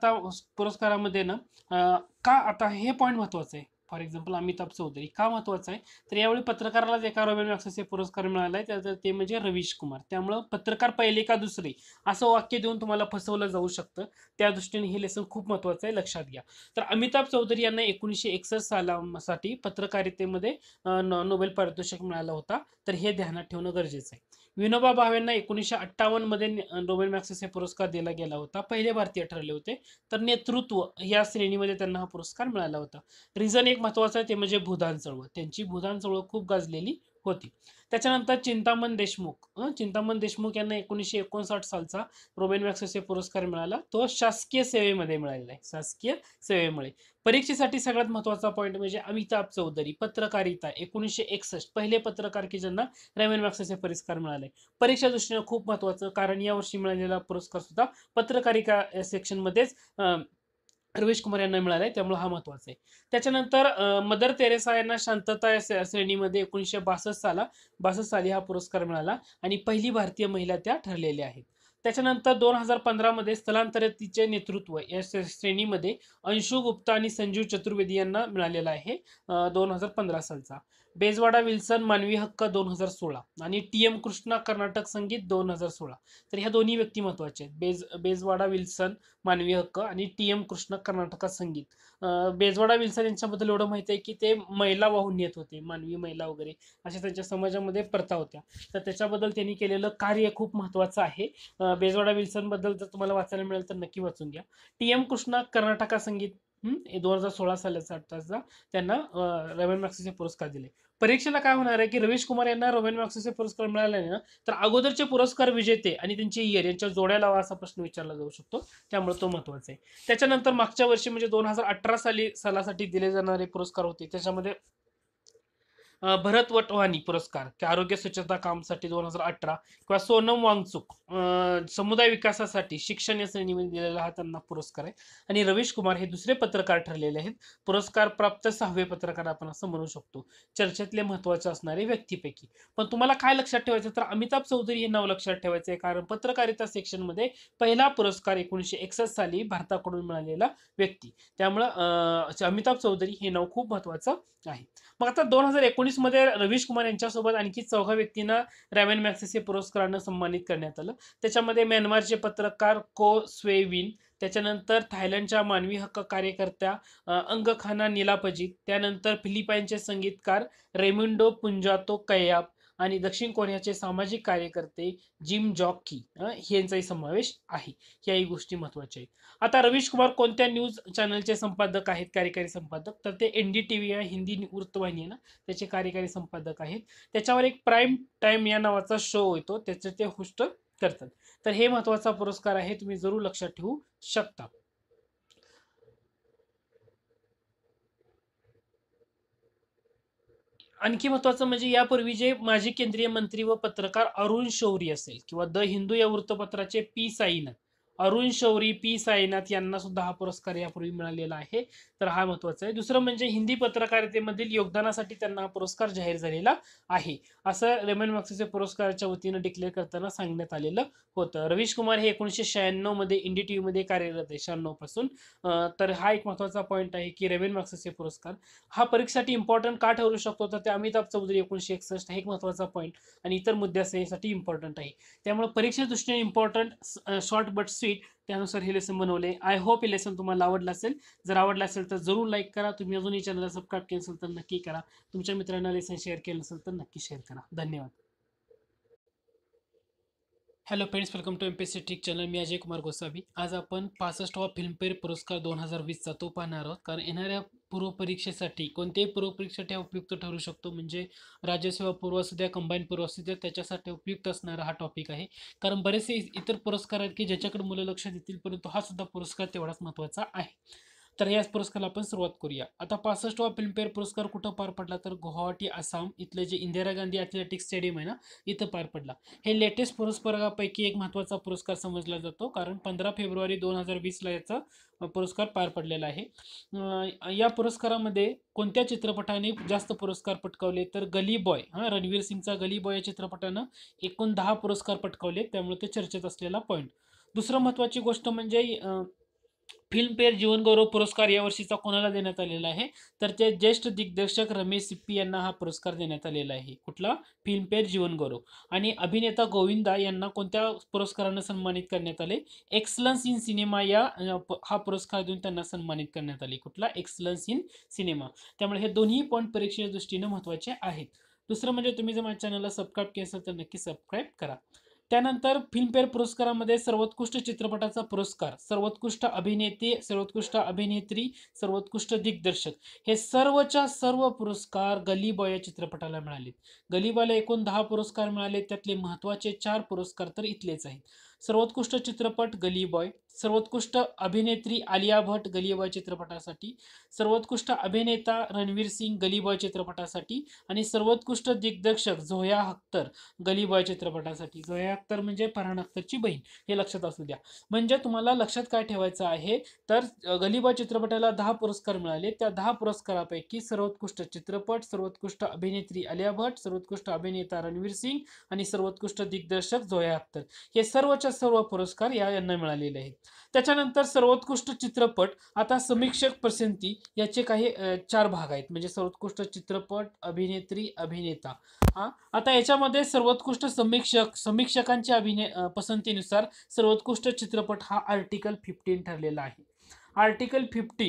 पुरस्कारामध्ये ना का आता हे पॉईंट महत्वाचं आहे फॉर एक्झाम्पल अमिताभ चौधरी का महत्त्वाचं आहे तर यावेळी पत्रकारालाच एका रॉबिन मॅक्सेसचे पुरस्कार मिळाला आहे त्याचं ते म्हणजे रवीश कुमार त्यामुळं पत्रकार पहिले का दुसरे असं वाक्य देऊन तुम्हाला फसवलं जाऊ शकतं त्या दृष्टीने हे लेसन खूप महत्त्वाचं आहे लक्षात घ्या तर अमिताभ चौधरी यांना एकोणीसशे एकसष्ट सालासाठी पत्रकारितेमध्ये नोबेल पारितोषिक मिळाला होता तर हे ध्यानात ठेवणं गरजेचं आहे विनोबा भावेंना एकोणीसशे मध्ये नोबेल मॅक्सेस पुरस्कार दिला गेला होता पहिले भारतीय ठरले होते तर नेतृत्व या श्रेणीमध्ये त्यांना हा पुरस्कार मिळाला होता रिझन एक महत्वाचा आहे ते म्हणजे भूदान चळवळ त्यांची भूदान चळवळ खूप गाजलेली होती त्याच्यानंतर चिंतामण देशमुख चिंतामण देशमुख यांना एकोणीसशे एकोणसाठ सालचा रोबेन मॅक्सेस पुरस्कार मिळाला तो शासकीय सेवेमध्ये मिळालेला आहे शासकीय सेवेमुळे परीक्षेसाठी सगळ्यात महत्वाचा पॉईंट म्हणजे अमिताभ चौधरी पत्रकारिता एकोणीसशे एकसष्ट पहिले पत्रकार कि ज्यांना रॅमन मार्क्सचे पुरस्कार मिळाले परीक्षा दृष्टीने खूप महत्वाचं कारण यावर्षी मिळालेला पुरस्कार सुद्धा पत्रकारिका सेक्शनमध्येच रवीश कुमार यांना मिळाला आहे त्यामुळे हा महत्वाचा आहे त्याच्यानंतर मदर तेरेसा यांना शांतता या श्रेणीमध्ये एकोणीसशे बासष्ट साला बासष्ट साली हा पुरस्कार मिळाला आणि पहिली भारतीय महिला त्या ठरलेल्या आहेत त्याच्यानंतर दोन हजार पंधरामध्ये स्थलांतरितीचे नेतृत्व या श्रेणीमध्ये अंशु गुप्ता आणि संजीव चतुर्वेदी यांना मिळालेला आहे दोन हजार पंधरा सालचा बेजवाडा विल्सन मानवी हक्क दोन हजार सोळा आणि टी एम कृष्णा कर्नाटक संगीत दोन हजार सोळा तर ह्या दोन्ही व्यक्ती महत्वाच्या आहेत बेज बेजवाडा विल्सन मानवी हक्क आणि टी एम कृष्णा कर्नाटक संगीत बेजवाडा विल्सन यांच्याबद्दल एवढं माहिती आहे की ते महिला वाहून नेत होते मानवी महिला वगैरे अशा त्यांच्या समाजामध्ये प्रथा होत्या तर त्याच्याबद्दल त्यांनी केलेलं कार्य खूप महत्वाचं आहे बेजवाडा विल्सनबद्दल जर तुम्हाला वाचायला मिळेल तर नक्की वाचून घ्या टी एम कृष्णा कर्नाटका संगीत दोन हजार सोळा सालाचा त्यांना रवीन मॅक्सीचे पुरस्कार दिले परीक्षेला काय होणार आहे की रवीश कुमार यांना रोमेन मॅक्सेचे पुरस्कार मिळाले ना तर अगोदरचे पुरस्कार विजेते आणि त्यांचे इयर यांच्या जोड्या लावा असा प्रश्न विचारला जाऊ शकतो त्यामुळे तो महत्वाचा आहे त्याच्यानंतर मागच्या वर्षी म्हणजे दोन हजार अठरा साली सालासाठी दिले जाणारे पुरस्कार होते त्याच्यामध्ये भरत वटवानी पुरस्कार की आरोग्य स्वच्छता कामसाठी दोन हजार अठरा किंवा सोनम वांगचुक समुदाय विकासासाठी शिक्षण या श्रेणीमध्ये दिलेला हा त्यांना पुरस्कार आहे आणि रवीश कुमार हे दुसरे पत्रकार ठरलेले आहेत पुरस्कार प्राप्त सहावे पत्रकार आपण असं म्हणू शकतो चर्चेतले महत्वाचे असणारे व्यक्तीपैकी पण तुम्हाला काय लक्षात ठेवायचं तर अमिताभ चौधरी हे नाव लक्षात ठेवायचं आहे कारण पत्रकारिता सेक्शनमध्ये पहिला पुरस्कार एकोणीसशे एकसष्ट साली भारताकडून मिळालेला व्यक्ती त्यामुळं अमिताभ चौधरी हे नाव खूप महत्वाचं आहे मग आता दोन हजार एकोणीस एकोणीसमध्ये रवीश कुमार यांच्यासोबत आणखी चौघा व्यक्तींना रॅवेन मॅक्सेसे पुरस्कारानं सन्मानित करण्यात आलं त्याच्यामध्ये म्यानमारचे पत्रकार को स्वेविन त्याच्यानंतर थायलंडच्या मानवी हक्क कार्यकर्त्या अंगखाना निलापजित त्यानंतर फिलिपाईनचे संगीतकार रेमिंडो पुंजातो कय्याप आणि दक्षिण कोरियाचे सामाजिक कार्यकर्ते जिम जॉकी यांचाही समावेश आहे याही गोष्टी महत्वाच्या आहेत आता रवीश कुमार कोणत्या न्यूज चॅनलचे संपादक आहेत कार्यकारी संपादक तर ते व्ही या हिंदी वृत्तवाहिनी आहे ना त्याचे कार्यकारी संपादक आहेत त्याच्यावर एक प्राईम टाईम या नावाचा शो येतो त्याचे ते होस्ट करतात तर हे महत्वाचा पुरस्कार आहे तुम्ही जरूर लक्षात ठेवू शकता आणखी महत्वाचं म्हणजे यापूर्वी जे माजी केंद्रीय मंत्री व पत्रकार अरुण शौरी असेल किंवा द हिंदू या वृत्तपत्राचे पी साईन अरुण शौरी पी साईनाथ यांना सुद्धा हा पुरस्कार यापूर्वी मिळालेला आहे तर हा महत्वाचा आहे दुसरं म्हणजे हिंदी पत्रकारितेमधील योगदानासाठी त्यांना हा पुरस्कार जाहीर झालेला आहे असं रेमन मॅक्सेचे पुरस्काराच्या वतीनं डिक्लेअर करताना सांगण्यात आलेलं होतं रवीश कुमार हे एकोणीसशे शहाण्णव मध्ये इंडी टी व्हीमध्ये कार्यरत आहे शहाण्णव पासून तर हा एक महत्वाचा पॉईंट आहे की रेमन मॅक्सेचे पुरस्कार हा परीक्षेसाठी इम्पॉर्टंट का ठरू शकतो तर ते अमिताभ चौधरी एकोणीशे एकसष्ट हा एक महत्वाचा पॉईंट आणि इतर मुद्द्यासाठी इम्पॉर्टंट आहे त्यामुळे परीक्षेच्या दृष्टीने important short but sweet sheet त्यानुसार हे लेसन बनवले आय होप हे लेसन तुम्हाला आवडलं असेल जर आवडलं असेल तर जरूर लाईक करा तुम्ही अजूनही चॅनलला सबस्क्राईब केलं असेल तर नक्की करा तुमच्या मित्रांना लेसन शेअर केलं असेल तर नक्की शेअर करा धन्यवाद hello friends welcome to M P C trick channel मी अजय कुमार गोसावी आज आपण पासष्टवा फिल्मफेअर पुरस्कार दोन हजार वीसचा तो पाहणार आहोत कारण येणाऱ्या पूर्वपरीक्षेसाठी कोणत्याही पूर्वपरीक्षेसाठी हा उपयुक्त ठरू शकतो म्हणजे राज्यसेवा पूर्व असू द्या कंबाईन पूर्व असू द्या त्याच्यासाठी उपयुक्त असणारा हा टॉपिक आहे कारण बरेचसे इतर पुरस्कार आहेत की ज्याच्याकडे मुलं लक्ष देतील परंतु हा सुद्धा पुरस्कार तेवढाच महत्त्वाचा आहे तर याच पुरस्काराला आपण सुरुवात करूया आता पासष्टवा फिल्मफेअर पुरस्कार कुठं पार पडला तर गुवाहाटी आसाम इथलं जे इंदिरा गांधी ॲथलेटिक्स स्टेडियम आहे ना इथं पार पडला हे लेटेस्ट पुरस्कारापैकी एक महत्त्वाचा पुरस्कार समजला जातो कारण पंधरा फेब्रुवारी दोन हजार वीसला याचा पुरस्कार पार पडलेला आहे या पुरस्कारामध्ये कोणत्या चित्रपटाने जास्त पुरस्कार पटकावले तर गली बॉय हां रणवीर सिंगचा गली बॉय या चित्रपटानं एकूण दहा पुरस्कार पटकावले त्यामुळे ते चर्चेत असलेला पॉईंट दुसरं महत्त्वाची गोष्ट म्हणजे फिल्मफेअर जीवनगौरव पुरस्कार यावर्षीचा कोणाला देण्यात आलेला आहे तर ते ज्येष्ठ दिग्दर्शक रमेश सिप्पी यांना हा पुरस्कार देण्यात आलेला आहे कुठला फिल्मफेअर जीवनगौरव आणि अभिनेता गोविंदा यांना कोणत्या पुरस्कारानं सन्मानित करण्यात आले एक्सलन्स इन सिनेमा या हा पुरस्कार देऊन त्यांना सन्मानित करण्यात आले कुठला एक्सलन्स इन सिनेमा त्यामुळे हे दोन्ही पॉईंट परीक्षेच्या दृष्टीने महत्त्वाचे आहेत दुसरं म्हणजे तुम्ही जर माझ्या चॅनलला सबस्क्राईब केलं असेल तर नक्की सबस्क्राईब करा त्यानंतर फिल्मफेअर पुरस्कारामध्ये सर्वोत्कृष्ट चित्रपटाचा पुरस्कार सर्वोत्कृष्ट अभिनेते सर्वोत्कृष्ट अभिनेत्री सर्वोत्कृष्ट दिग्दर्शक हे सर्वच्या सर्व पुरस्कार गली या चित्रपटाला मिळाले गली एकूण दहा पुरस्कार मिळाले त्यातले महत्त्वाचे चार पुरस्कार तर इथलेच आहेत सर्वोत्कृष्ट चित्रपट गली बॉय सर्वोत्कृष्ट अभिनेत्री आलिया भट गली बॉय चित्रपटासाठी सर्वोत्कृष्ट अभिनेता रणवीर सिंग गली बॉय चित्रपटासाठी आणि सर्वोत्कृष्ट दिग्दर्शक झोया अख्तर गली बॉय चित्रपटासाठी झोया अख्तर म्हणजे फरहान अख्तरची बहीण हे लक्षात असू द्या म्हणजे तुम्हाला लक्षात काय ठेवायचं आहे तर गली बॉय चित्रपटाला दहा पुरस्कार मिळाले त्या दहा पुरस्कारापैकी सर्वोत्कृष्ट चित्रपट सर्वोत्कृष्ट अभिनेत्री आलिया भट सर्वोत्कृष्ट अभिनेता रणवीर सिंग आणि सर्वोत्कृष्ट दिग्दर्शक झोया अख्तर हे सर्वच सर्व पुरस्कार या यांना मिळालेले आहेत त्याच्यानंतर सर्वोत्कृष्ट चित्रपट आता समीक्षक पसंती याचे काही चार भाग आहेत म्हणजे सर्वोत्कृष्ट चित्रपट अभिनेत्री अभिनेता हा आता याच्यामध्ये सर्वोत्कृष्ट समीक्षक समीक्षकांच्या अभिने पसंतीनुसार सर्वोत्कृष्ट चित्रपट हा आर्टिकल फिफ्टीन ठरलेला आहे आर्टिकल फिफ्टी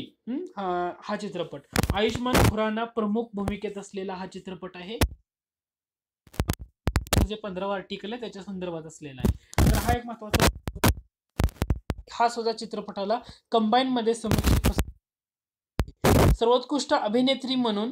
हा चित्रपट आयुष्मान खुराना प्रमुख भूमिकेत असलेला हा चित्रपट आहे जे म्हणजे पंधरावा आर्टिकल आहे त्याच्या संदर्भात असलेला आहे हा एक महत्वाचा हा सुद्धा चित्रपटाला कंबाईन मध्ये सर्वोत्कृष्ट अभिनेत्री म्हणून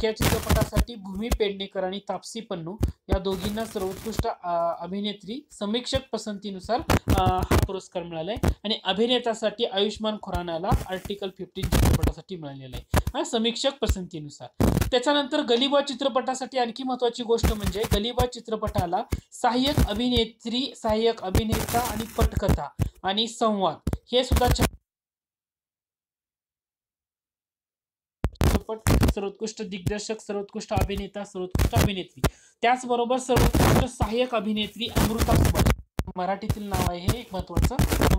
चित्रपटासाठी भूमी पेडणेकर आणि तापसी पन्नू या दोघींना सर्वोत्कृष्ट अभिनेत्री समीक्षक पसंतीनुसार हा पुरस्कार मिळाला आहे आणि अभिनेतासाठी आयुष्मान खुरानाला आर्टिकल फिफ्टीन चित्रपटासाठी मिळालेला आहे समीक्षक पसंतीनुसार त्याच्यानंतर गलिबा चित्रपटासाठी आणखी महत्वाची गोष्ट म्हणजे गलिबा चित्रपटाला सहाय्यक अभिनेत्री सहाय्यक अभिनेता आणि पटकथा आणि संवाद हे सुद्धा चित्रपट सर्वोत्कृष्ट दिग्दर्शक सर्वोत्कृष्ट अभिनेता सर्वोत्कृष्ट अभिनेत्री त्याचबरोबर सर्वोत्कृष्ट सहाय्यक अभिनेत्री अमृता मराठीतील नाव आहे हे एक महत्वाचं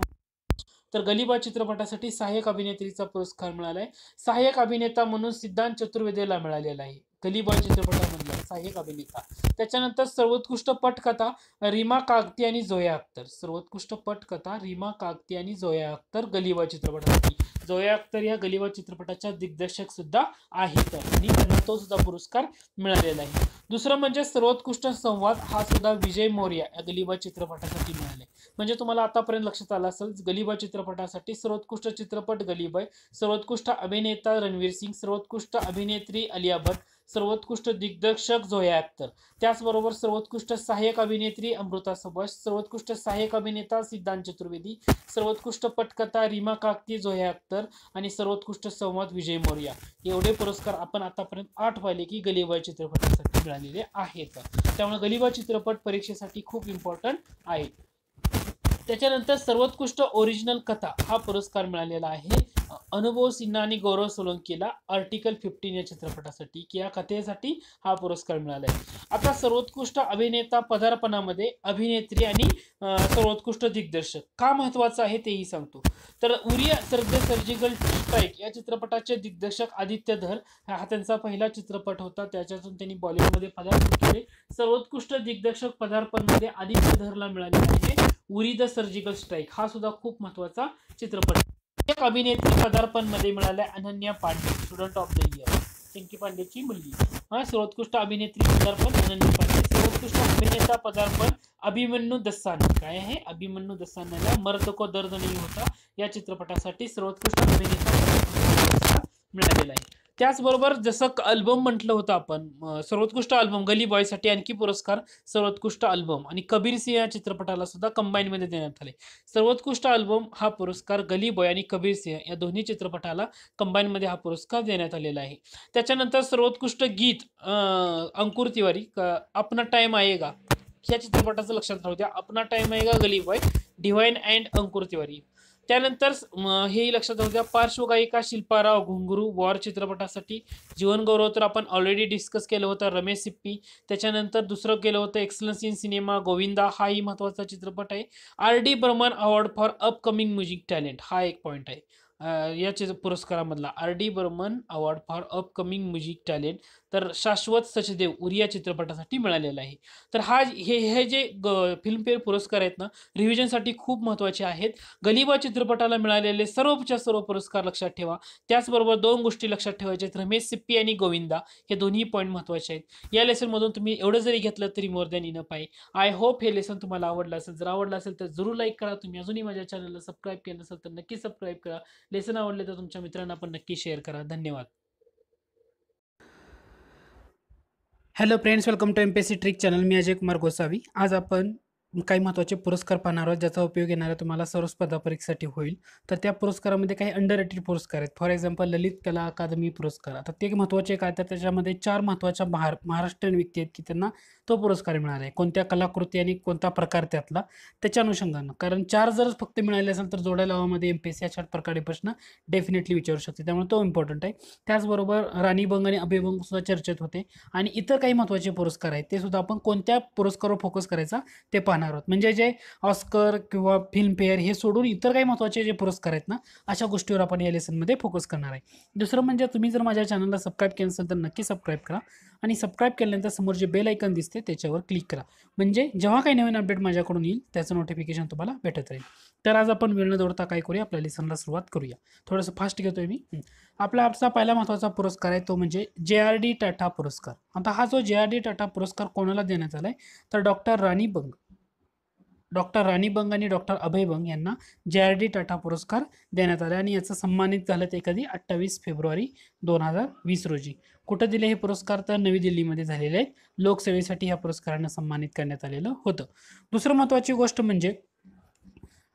तर गलिबा चित्रपटासाठी सहाय्यक अभिनेत्रीचा पुरस्कार मिळाला आहे सहाय्यक अभिनेता म्हणून सिद्धांत चतुर्वेदीला मिळालेला आहे गलिबा चित्रपटामधला सहाय्यक अभिनेता त्याच्यानंतर सर्वोत्कृष्ट पटकथा रीमा कागती आणि जोया अख्तर सर्वोत्कृष्ट पटकथा रीमा कागती आणि जोया अख्तर गलिबा चित्रपटासाठी जोया अख्तर या गलिबा चित्रपटाच्या दिग्दर्शक सुद्धा आहेत आणि त्यांना तो सुद्धा पुरस्कार मिळालेला आहे दुसरं म्हणजे सर्वोत्कृष्ट संवाद हा सुद्धा विजय मौर्या या गलिबा चित्रपटासाठी मिळाले म्हणजे तुम्हाला आतापर्यंत लक्षात आला असेल गलिबा चित्रपटासाठी सर्वोत्कृष्ट चित्रपट गलिबाय सर्वोत्कृष्ट अभिनेता रणवीर सिंग सर्वोत्कृष्ट अभिनेत्री अलिया भट सर्वोत्कृष्ट दिग्दर्शक झोया अख्तर त्याचबरोबर सर्वोत्कृष्ट सहाय्यक अभिनेत्री अमृता सुभाष सर्वोत्कृष्ट सहाय्यक अभिनेता सिद्धांत चतुर्वेदी सर्वोत्कृष्ट पटकथा रीमा काकती झोया अख्तर आणि सर्वोत्कृष्ट संवाद विजय मौर्या एवढे पुरस्कार आपण आतापर्यंत आठ पाहिले की गलिबाई चित्रपटासाठी मिळालेले आहेत त्यामुळे गलिबा चित्रपट परीक्षेसाठी खूप इम्पॉर्टंट आहे त्याच्यानंतर सर्वोत्कृष्ट ओरिजिनल कथा हा पुरस्कार मिळालेला आहे अनुभव सिन्हा आणि गौरव सोलंकीला आर्टिकल फिफ्टीन या चित्रपटासाठी की या कथेसाठी हा पुरस्कार मिळाला आहे आता सर्वोत्कृष्ट अभिनेता पदार्पणामध्ये अभिनेत्री आणि सर्वोत्कृष्ट दिग्दर्शक का महत्त्वाचं आहे तेही सांगतो तर उरिया सर्द सर्जिकल स्ट्राईक या चित्रपटाचे दिग्दर्शक आदित्य धर हा त्यांचा पहिला चित्रपट होता त्याच्यातून त्यांनी बॉलिवूडमध्ये पदार्पण केले सर्वोत्कृष्ट दिग्दर्शक पदार्पणमध्ये आदित्य धरला मिळाले आहे उरी द सर्जिकल स्ट्राईक हा सुद्धा खूप महत्वाचा चित्रपट एक अभिनेत्री मध्ये मिळाल्या Ananya Pandey student of the year Pinky पांडेची मुलगी सर्वोत्कृष्ट अभिनेत्री पदार्पण अनन्या पांडे सर्वोत्कृष्ट अभिनेता पदार्पण अभिमन्यू दस्सान काय आहे अभिमन्यू दस्तानाला मर्द को दर्द नाही होता या चित्रपटासाठी सर्वोत्कृष्ट अभिनेता मिळालेला आहे त्याचबरोबर जसं अल्बम म्हटलं होतं आपण सर्वोत्कृष्ट अल्बम गली बॉयसाठी आणखी पुरस्कार सर्वोत्कृष्ट अल्बम आणि कबीर सिंह या चित्रपटाला सुद्धा कंबाईनमध्ये देण्यात आले सर्वोत्कृष्ट अल्बम हा पुरस्कार गली बॉय आणि कबीर सिंह या दोन्ही चित्रपटाला कंबाईनमध्ये हा पुरस्कार देण्यात आलेला आहे त्याच्यानंतर सर्वोत्कृष्ट गीत अंकुर तिवारी अपना आहे आएगा या चित्रपटाचं लक्षात राहू द्या Apna time Aayega Gully boy Divine and Ankur Tiwari त्यानंतर हे लक्षात राहू द्या पार्श्वगायिका शिल्पाराव घुंगरू वॉर चित्रपटासाठी गौरव तर आपण ऑलरेडी डिस्कस केलं होतं रमेश सिप्पी त्याच्यानंतर दुसरं केलं होतं एक्सलन्स इन सिनेमा गोविंदा हाही महत्त्वाचा चित्रपट आहे R D Burman award for upcoming music talent हा एक पॉईंट आहे या चित्र पुरस्कारामधला R D Burman award for upcoming music talent तर शाश्वत सचदेव उरिया चित्रपटासाठी मिळालेला आहे तर हा हे हे जे ग फिल्मफेअर पुरस्कार आहेत ना रिव्हिजनसाठी खूप महत्त्वाचे आहेत गलिबा चित्रपटाला मिळालेले सर्वच्या सर्व पुरस्कार लक्षात ठेवा त्याचबरोबर दोन गोष्टी लक्षात ठेवायच्या आहेत रमेश सिप्पी आणि गोविंदा हे दोन्ही पॉईंट महत्त्वाचे आहेत या लेसनमधून तुम्ही एवढं जरी घेतलं तरी मोर दॅन इन आहे आय होप हे लेसन तुम्हाला आवडलं असेल जर आवडलं असेल तर जरूर लाईक करा तुम्ही अजूनही माझ्या चॅनलला सबस्क्राईब केलं नसेल तर नक्की सबस्क्राईब करा लेसन आवडले तर तुमच्या मित्रांना पण नक्की शेअर करा धन्यवाद hello friends welcome to M P trick channel मी अजय कुमार गोसावी आज आपण काही महत्त्वाचे पुरस्कार पाहणार आहोत ज्याचा उपयोग येणाऱ्या तुम्हाला सर्व स्पर्धा परीक्षेसाठी होईल तर त्या पुरस्कारामध्ये काही अंडर रेटेड पुरस्कार आहेत फॉर एक्झाम्पल ललित कला अकादमी पुरस्कार आता ते महत्त्वाचे काय तर त्याच्यामध्ये चार महत्त्वाच्या महार महाराष्ट्रीयन व्यक्ती आहेत की त्यांना तो पुरस्कार मिळाला आहे कोणत्या कलाकृती आणि कोणता प्रकार त्यातला त्याच्या अनुषंगानं कारण चार जर फक्त मिळाले असेल तर जोड्या लावामध्ये एम पी एस सी अशा प्रकारे प्रश्न डेफिनेटली विचारू शकते त्यामुळे तो इम्पॉर्टंट आहे त्याचबरोबर राणीभंग आणि अभिभंगसुद्धा सुद्धा चर्चेत होते आणि इतर काही महत्त्वाचे पुरस्कार आहेत ते सुद्धा आपण कोणत्या पुरस्कारावर फोकस करायचा ते पाहणार आहोत म्हणजे जे ऑस्कर किंवा फिल्मफेअर हे सोडून इतर काही महत्त्वाचे जे पुरस्कार आहेत ना अशा गोष्टीवर आपण या लेसनमध्ये फोकस करणार आहे दुसरं म्हणजे तुम्ही जर माझ्या चॅनलला सबस्क्राईब केलं असेल तर नक्की सबस्क्राईब करा आणि सबस्क्राईब केल्यानंतर समोर जे बेल आयकन दिसते त्याच्यावर क्लिक करा म्हणजे जेव्हा काही नवीन अपडेट माझ्याकडून येईल त्याचं नोटिफिकेशन तुम्हाला भेटत राहील तर आज आपण वेळ न दौडता काय करूया आपल्या लेसनला सुरुवात करूया थोडंसं फास्ट घेतोय मी आपला आपला पहिला महत्त्वाचा पुरस्कार आहे तो म्हणजे जे आर डी टाटा पुरस्कार आता हा जो जे आर डी टाटा पुरस्कार कोणाला देण्यात आला आहे तर डॉक्टर राणी बंग डॉक्टर राणी बंग आणि डॉक्टर अभय बंग यांना जे आर डी टाटा पुरस्कार देण्यात आला आणि याचं सन्मानित झालं ते कधी अठ्ठावीस फेब्रुवारी दोन हजार वीस रोजी कुठं दिले हे पुरस्कार तर नवी दिल्लीमध्ये झालेले आहेत लोकसेवेसाठी ह्या पुरस्कारांना सन्मानित करण्यात आलेलं होतं दुसरं महत्त्वाची गोष्ट म्हणजे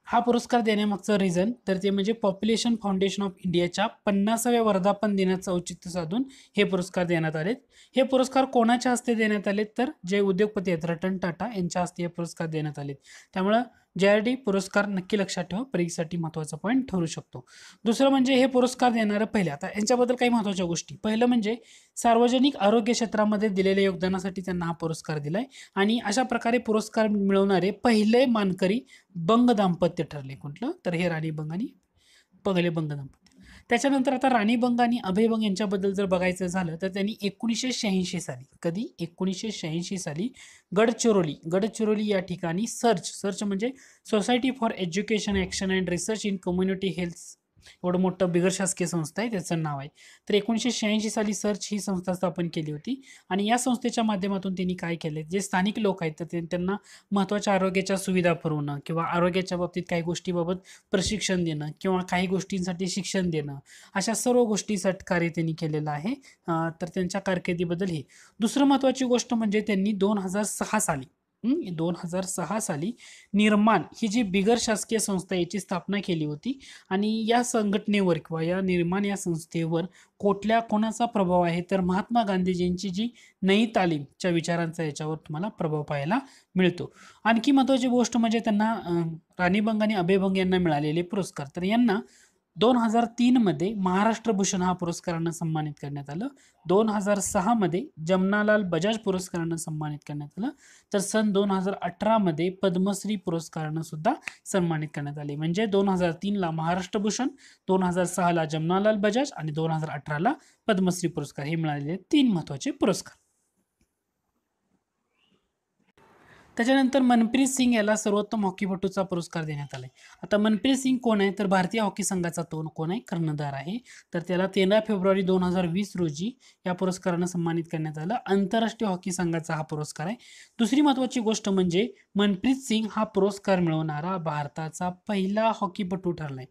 हा पुरस्कार देण्यामागचं रिझन तर ते म्हणजे पॉप्युलेशन फाउंडेशन ऑफ इंडियाच्या पन्नासाव्या वर्धापन दिनाचं औचित्य साधून हे पुरस्कार देण्यात आलेत हे पुरस्कार कोणाच्या हस्ते देण्यात आलेत तर जे उद्योगपती आहेत रतन टाटा यांच्या हस्ते हे पुरस्कार देण्यात आलेत त्यामुळं जे आर डी पुरस्कार नक्की लक्षात ठेवा परीक्षेसाठी महत्त्वाचा पॉईंट ठरू शकतो दुसरं म्हणजे हे पुरस्कार देणारं पहिले आता यांच्याबद्दल काही महत्त्वाच्या गोष्टी पहिलं म्हणजे सार्वजनिक आरोग्य क्षेत्रामध्ये दिलेल्या योगदानासाठी त्यांना हा पुरस्कार दिलाय आणि अशा प्रकारे पुरस्कार मिळवणारे पहिले मानकरी बंग दाम्पत्य ठरले कुठलं तर हे राणी बंग आणि पगले बंग दाम्पत्य त्याच्यानंतर आता राणी बंग आणि अभय बंग यांच्याबद्दल जर बघायचं झालं तर त्यांनी एकोणीसशे शहाऐंशी साली कधी एकोणीसशे शहाऐंशी साली गडचिरोली गडचिरोली या ठिकाणी सर्च सर्च म्हणजे society for education action and research in community health एवढं मोठं बिगर शासकीय संस्था आहे त्याचं नाव आहे तर एकोणीसशे शहाऐंशी साली सर्च ही संस्था स्थापन केली होती आणि या संस्थेच्या माध्यमातून त्यांनी काय केले जे स्थानिक लोक आहेत तर त्यांना महत्त्वाच्या आरोग्याच्या सुविधा पुरवणं किंवा आरोग्याच्या बाबतीत काही गोष्टीबाबत प्रशिक्षण देणं किंवा काही गोष्टींसाठी शिक्षण देणं अशा सर्व गोष्टी कार्य त्यांनी केलेलं आहे तर त्यांच्या कारकिर्दीबद्दल हे दुसरं महत्त्वाची गोष्ट म्हणजे त्यांनी दोन हजार सहा साली दोन हजार सहा साली निर्माण ही जी बिगर शासकीय संस्था याची स्थापना केली होती आणि या संघटनेवर किंवा या निर्माण या संस्थेवर कुठल्या कोणाचा प्रभाव आहे तर महात्मा गांधीजींची जी नई तालीमच्या विचारांचा याच्यावर तुम्हाला प्रभाव पाहायला मिळतो आणखी महत्त्वाची गोष्ट म्हणजे त्यांना राणीभंग आणि अभयभंग यांना मिळालेले पुरस्कार तर यांना दोन हजार तीनमध्ये महाराष्ट्र भूषण हा पुरस्कारानं सन्मानित करण्यात आलं दोन हजार सहामध्ये जमनालाल बजाज पुरस्कारानं सन्मानित करण्यात आलं तर सन दोन हजार अठरामध्ये पद्मश्री पुरस्कारानं सुद्धा सन्मानित करण्यात आले म्हणजे दोन हजार तीनला महाराष्ट्र भूषण दोन हजार सहाला जमनालाल बजाज आणि दोन हजार अठराला पद्मश्री पुरस्कार हे मिळालेले तीन महत्त्वाचे पुरस्कार त्याच्यानंतर मनप्रीत सिंग याला सर्वोत्तम हॉकीपटूचा पुरस्कार देण्यात आला आहे आता मनप्रीत सिंग कोण आहे तर भारतीय हॉकी संघाचा तो कोण आहे कर्णधार आहे तर त्याला तेरा फेब्रुवारी दोन हजार वीस रोजी या पुरस्कारानं सन्मानित करण्यात आलं आंतरराष्ट्रीय हॉकी संघाचा हा पुरस्कार आहे दुसरी महत्वाची गोष्ट म्हणजे मनप्रीत सिंग हा पुरस्कार मिळवणारा भारताचा पहिला हॉकीपटू ठरला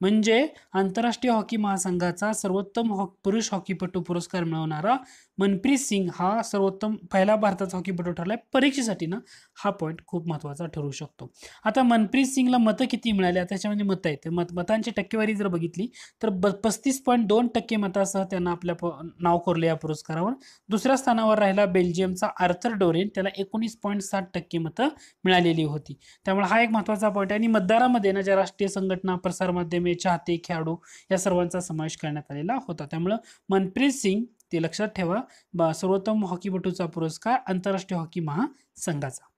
म्हणजे आंतरराष्ट्रीय हॉकी महासंघाचा सर्वोत्तम हॉ पुरुष हॉकीपटू पुरस्कार मिळवणारा मनप्रीत सिंग हा सर्वोत्तम पहिला भारताचा हॉकीपटू ठरला आहे परीक्षेसाठी ना हा पॉईंट खूप महत्त्वाचा ठरू शकतो आता मनप्रीत सिंगला मतं किती मिळाली त्याच्यामध्ये मतं आहेत मत मतांची टक्केवारी जर बघितली तर ब पस्तीस पॉईंट दोन टक्के मतासह त्यांना आपल्या नाव कोरले या पुरस्कारावर दुसऱ्या स्थानावर राहिला बेल्जियमचा आर्थर डोरेन त्याला एकोणीस पॉईंट सात टक्के मतं मिळालेली होती त्यामुळे हा एक महत्त्वाचा पॉईंट आहे आणि मतदारामध्ये ना ज्या राष्ट्रीय संघटना प्रसारमाध्यमे चाहते खेळाडू या सर्वांचा समावेश करण्यात आलेला होता त्यामुळं मनप्रीत सिंग ते लक्षात ठेवा सर्वोत्तम हॉकीपटूचा पुरस्कार आंतरराष्ट्रीय हॉकी महासंघाचा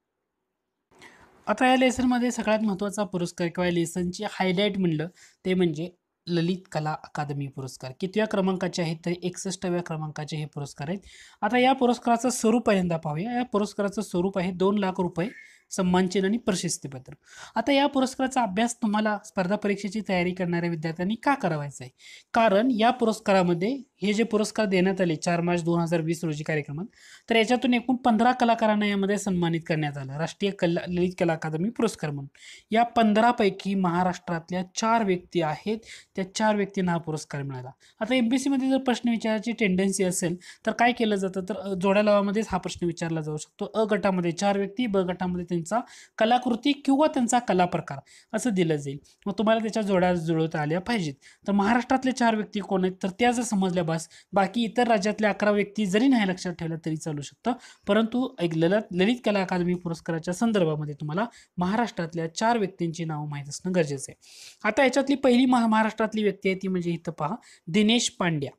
आता या लेसनमध्ये सगळ्यात महत्त्वाचा पुरस्कार किंवा लेसनची हायलाईट म्हणलं ते म्हणजे ललित कला अकादमी पुरस्कार कितव्या क्रमांकाचे आहेत तर एकसष्टव्या क्रमांकाचे हे पुरस्कार आहेत आता या पुरस्काराचं स्वरूप पहिल्यांदा पाहूया या पुरस्काराचं स्वरूप आहे दोन लाख रुपये सन्मानचिन्ह आणि प्रशस्तीपत्र आता या पुरस्काराचा अभ्यास तुम्हाला स्पर्धा परीक्षेची तयारी करणाऱ्या विद्यार्थ्यांनी का करावायचा आहे कारण या पुरस्कारामध्ये हे जे पुरस्कार देण्यात आले चार मार्च दोन हजार वीस रोजी कार्यक्रमात तर याच्यातून एकूण पंधरा कलाकारांना यामध्ये सन्मानित करण्यात आलं राष्ट्रीय कला ललित कला अकादमी पुरस्कार म्हणून या पंधरापैकी महाराष्ट्रातल्या चार व्यक्ती आहेत त्या चार व्यक्तींना हा पुरस्कार मिळाला आता एम बी सीमध्ये जर प्रश्न विचारायची टेंडन्सी असेल तर काय केलं जातं तर जोड्या लावामध्येच हा प्रश्न विचारला जाऊ शकतो अ गटामध्ये चार व्यक्ती ब गटामध्ये त्यांचा कलाकृती किंवा त्यांचा कला प्रकार असं दिलं जाईल मग तुम्हाला त्याच्या जोड्या जुळवता आल्या पाहिजेत तर महाराष्ट्रातले चार व्यक्ती कोण आहेत तर त्या जर समजल्या बस बाकी इतर राज्यातल्या अकरा व्यक्ती जरी नाही लक्षात ठेवल्या तरी चालू शकतं परंतु एक ललित ललित कला अकादमी पुरस्काराच्या संदर्भामध्ये तुम्हाला महाराष्ट्रातल्या चार व्यक्तींची नावं माहीत असणं गरजेचं आहे आता याच्यातली पहिली महाराष्ट्रातली व्यक्ती आहे ती म्हणजे इथं पहा दिनेश पांड्या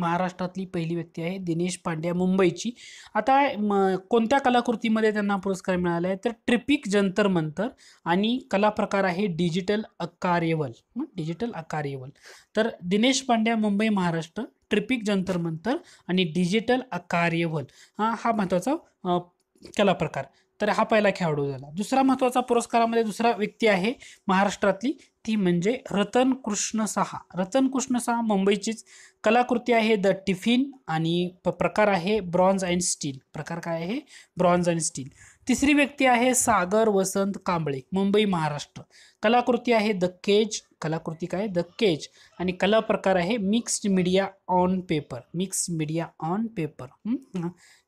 महाराष्ट्रातली पहिली व्यक्ती आहे दिनेश पांड्या मुंबईची आता म कोणत्या कलाकृतीमध्ये त्यांना पुरस्कार मिळाला आहे तर ट्रिपिक जंतर मंतर आणि कला प्रकार आहे डिजिटल अकार्यवल डिजिटल अकार्यवल तर दिनेश पांड्या मुंबई महाराष्ट्र ट्रिपिक जंतर मंतर आणि डिजिटल अकार्यवल हा हा महत्त्वाचा कला प्रकार तर हा पहिला खेळाडू झाला दुसरा महत्त्वाचा पुरस्कारामध्ये दुसरा व्यक्ती आहे महाराष्ट्रातली ती म्हणजे रतन कृष्ण सहा रतन कृष्ण सहा मुंबईचीच कलाकृती आहे द टिफिन आणि प्रकार आहे ब्रॉन्झ अँड स्टील प्रकार काय आहे ब्रॉन्झ अँड स्टील तिसरी व्यक्ती आहे सागर वसंत कांबळे मुंबई महाराष्ट्र कलाकृती आहे द केज कलाकृती काय द केज आणि कला प्रकार आहे mixed media on paper mix media on paper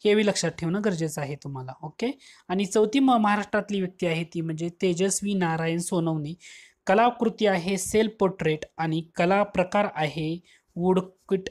हेवी लक्षात ठेवणं गरजेचं आहे तुम्हाला ओके आणि चौथी महाराष्ट्रातली व्यक्ती आहे ती म्हणजे तेजस्वी नारायण सोनवणे कलाकृती आहे सेल्फ पोर्ट्रेट आणि कला प्रकार आहे वुडकिट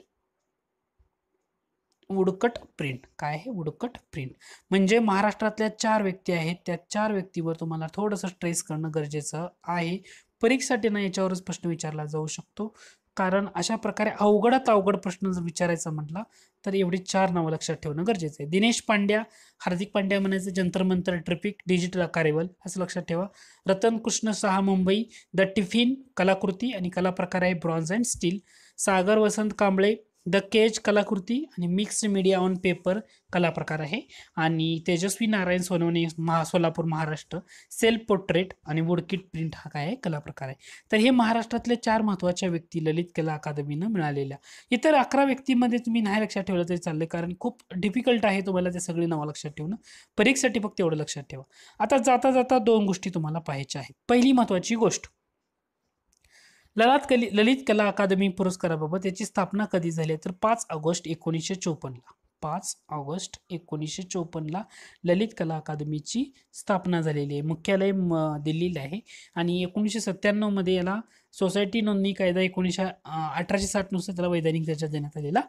वुडकट प्रिंट काय आहे वुडकट प्रिंट म्हणजे महाराष्ट्रातल्या चार व्यक्ती आहेत त्या चार व्यक्तीवर तुम्हाला थोडंसं स्ट्रेस करणं गरजेचं आहे परीक्षेसाठी ना याच्यावरच प्रश्न विचारला जाऊ शकतो कारण अशा प्रकारे अवघडात अवघड प्रश्न जर विचारायचा म्हटला तर एवढी चार नावं लक्षात ठेवणं गरजेचं आहे दिनेश पांड्या हार्दिक पांड्या म्हणायचं जंतरमंतर ट्रिपिक डिजिटल कार्यवल असं लक्षात ठेवा रतन कृष्ण सहा मुंबई द टिफिन कलाकृती आणि कला प्रकार आहे bronze and steel Sagar Vasant Kamble the cage कलाकृती आणि मिक्स्ड मीडिया ऑन पेपर कला प्रकार आहे आणि तेजस्वी नारायण सोनवणे महा सोलापूर महाराष्ट्र सेल्फ पोर्ट्रेट आणि वुडकिट प्रिंट हा काय कला प्रकार आहे तर हे महाराष्ट्रातल्या चार महत्त्वाच्या व्यक्ती ललित कला अकादमीनं मिळालेल्या इतर अकरा व्यक्तीमध्ये तुम्ही नाही लक्षात ठेवलं तरी चाललं कारण खूप डिफिकल्ट आहे तुम्हाला ते सगळे नावं लक्षात ठेवणं परीक्षेसाठी फक्त एवढं लक्षात ठेवा आता जाता जाता दोन गोष्टी तुम्हाला पाहायच्या आहेत पहिली महत्त्वाची गोष्ट ललात कली ललित कला अकादमी पुरस्काराबाबत याची स्थापना कधी झाली तर पाच ऑगस्ट एकोणीसशे चोपन्नला पाच ऑगस्ट एकोणीसशे चोपन्नला ललित कला अकादमीची स्थापना झालेली आहे मुख्यालय दिल्लीला आहे आणि एकोणीसशे सत्त्याण्णवमध्ये याला सोसायटी नोंदणी कायदा एकोणीसशे अठराशे साठनुसार त्याला वैधानिक दर्जा देण्यात आलेला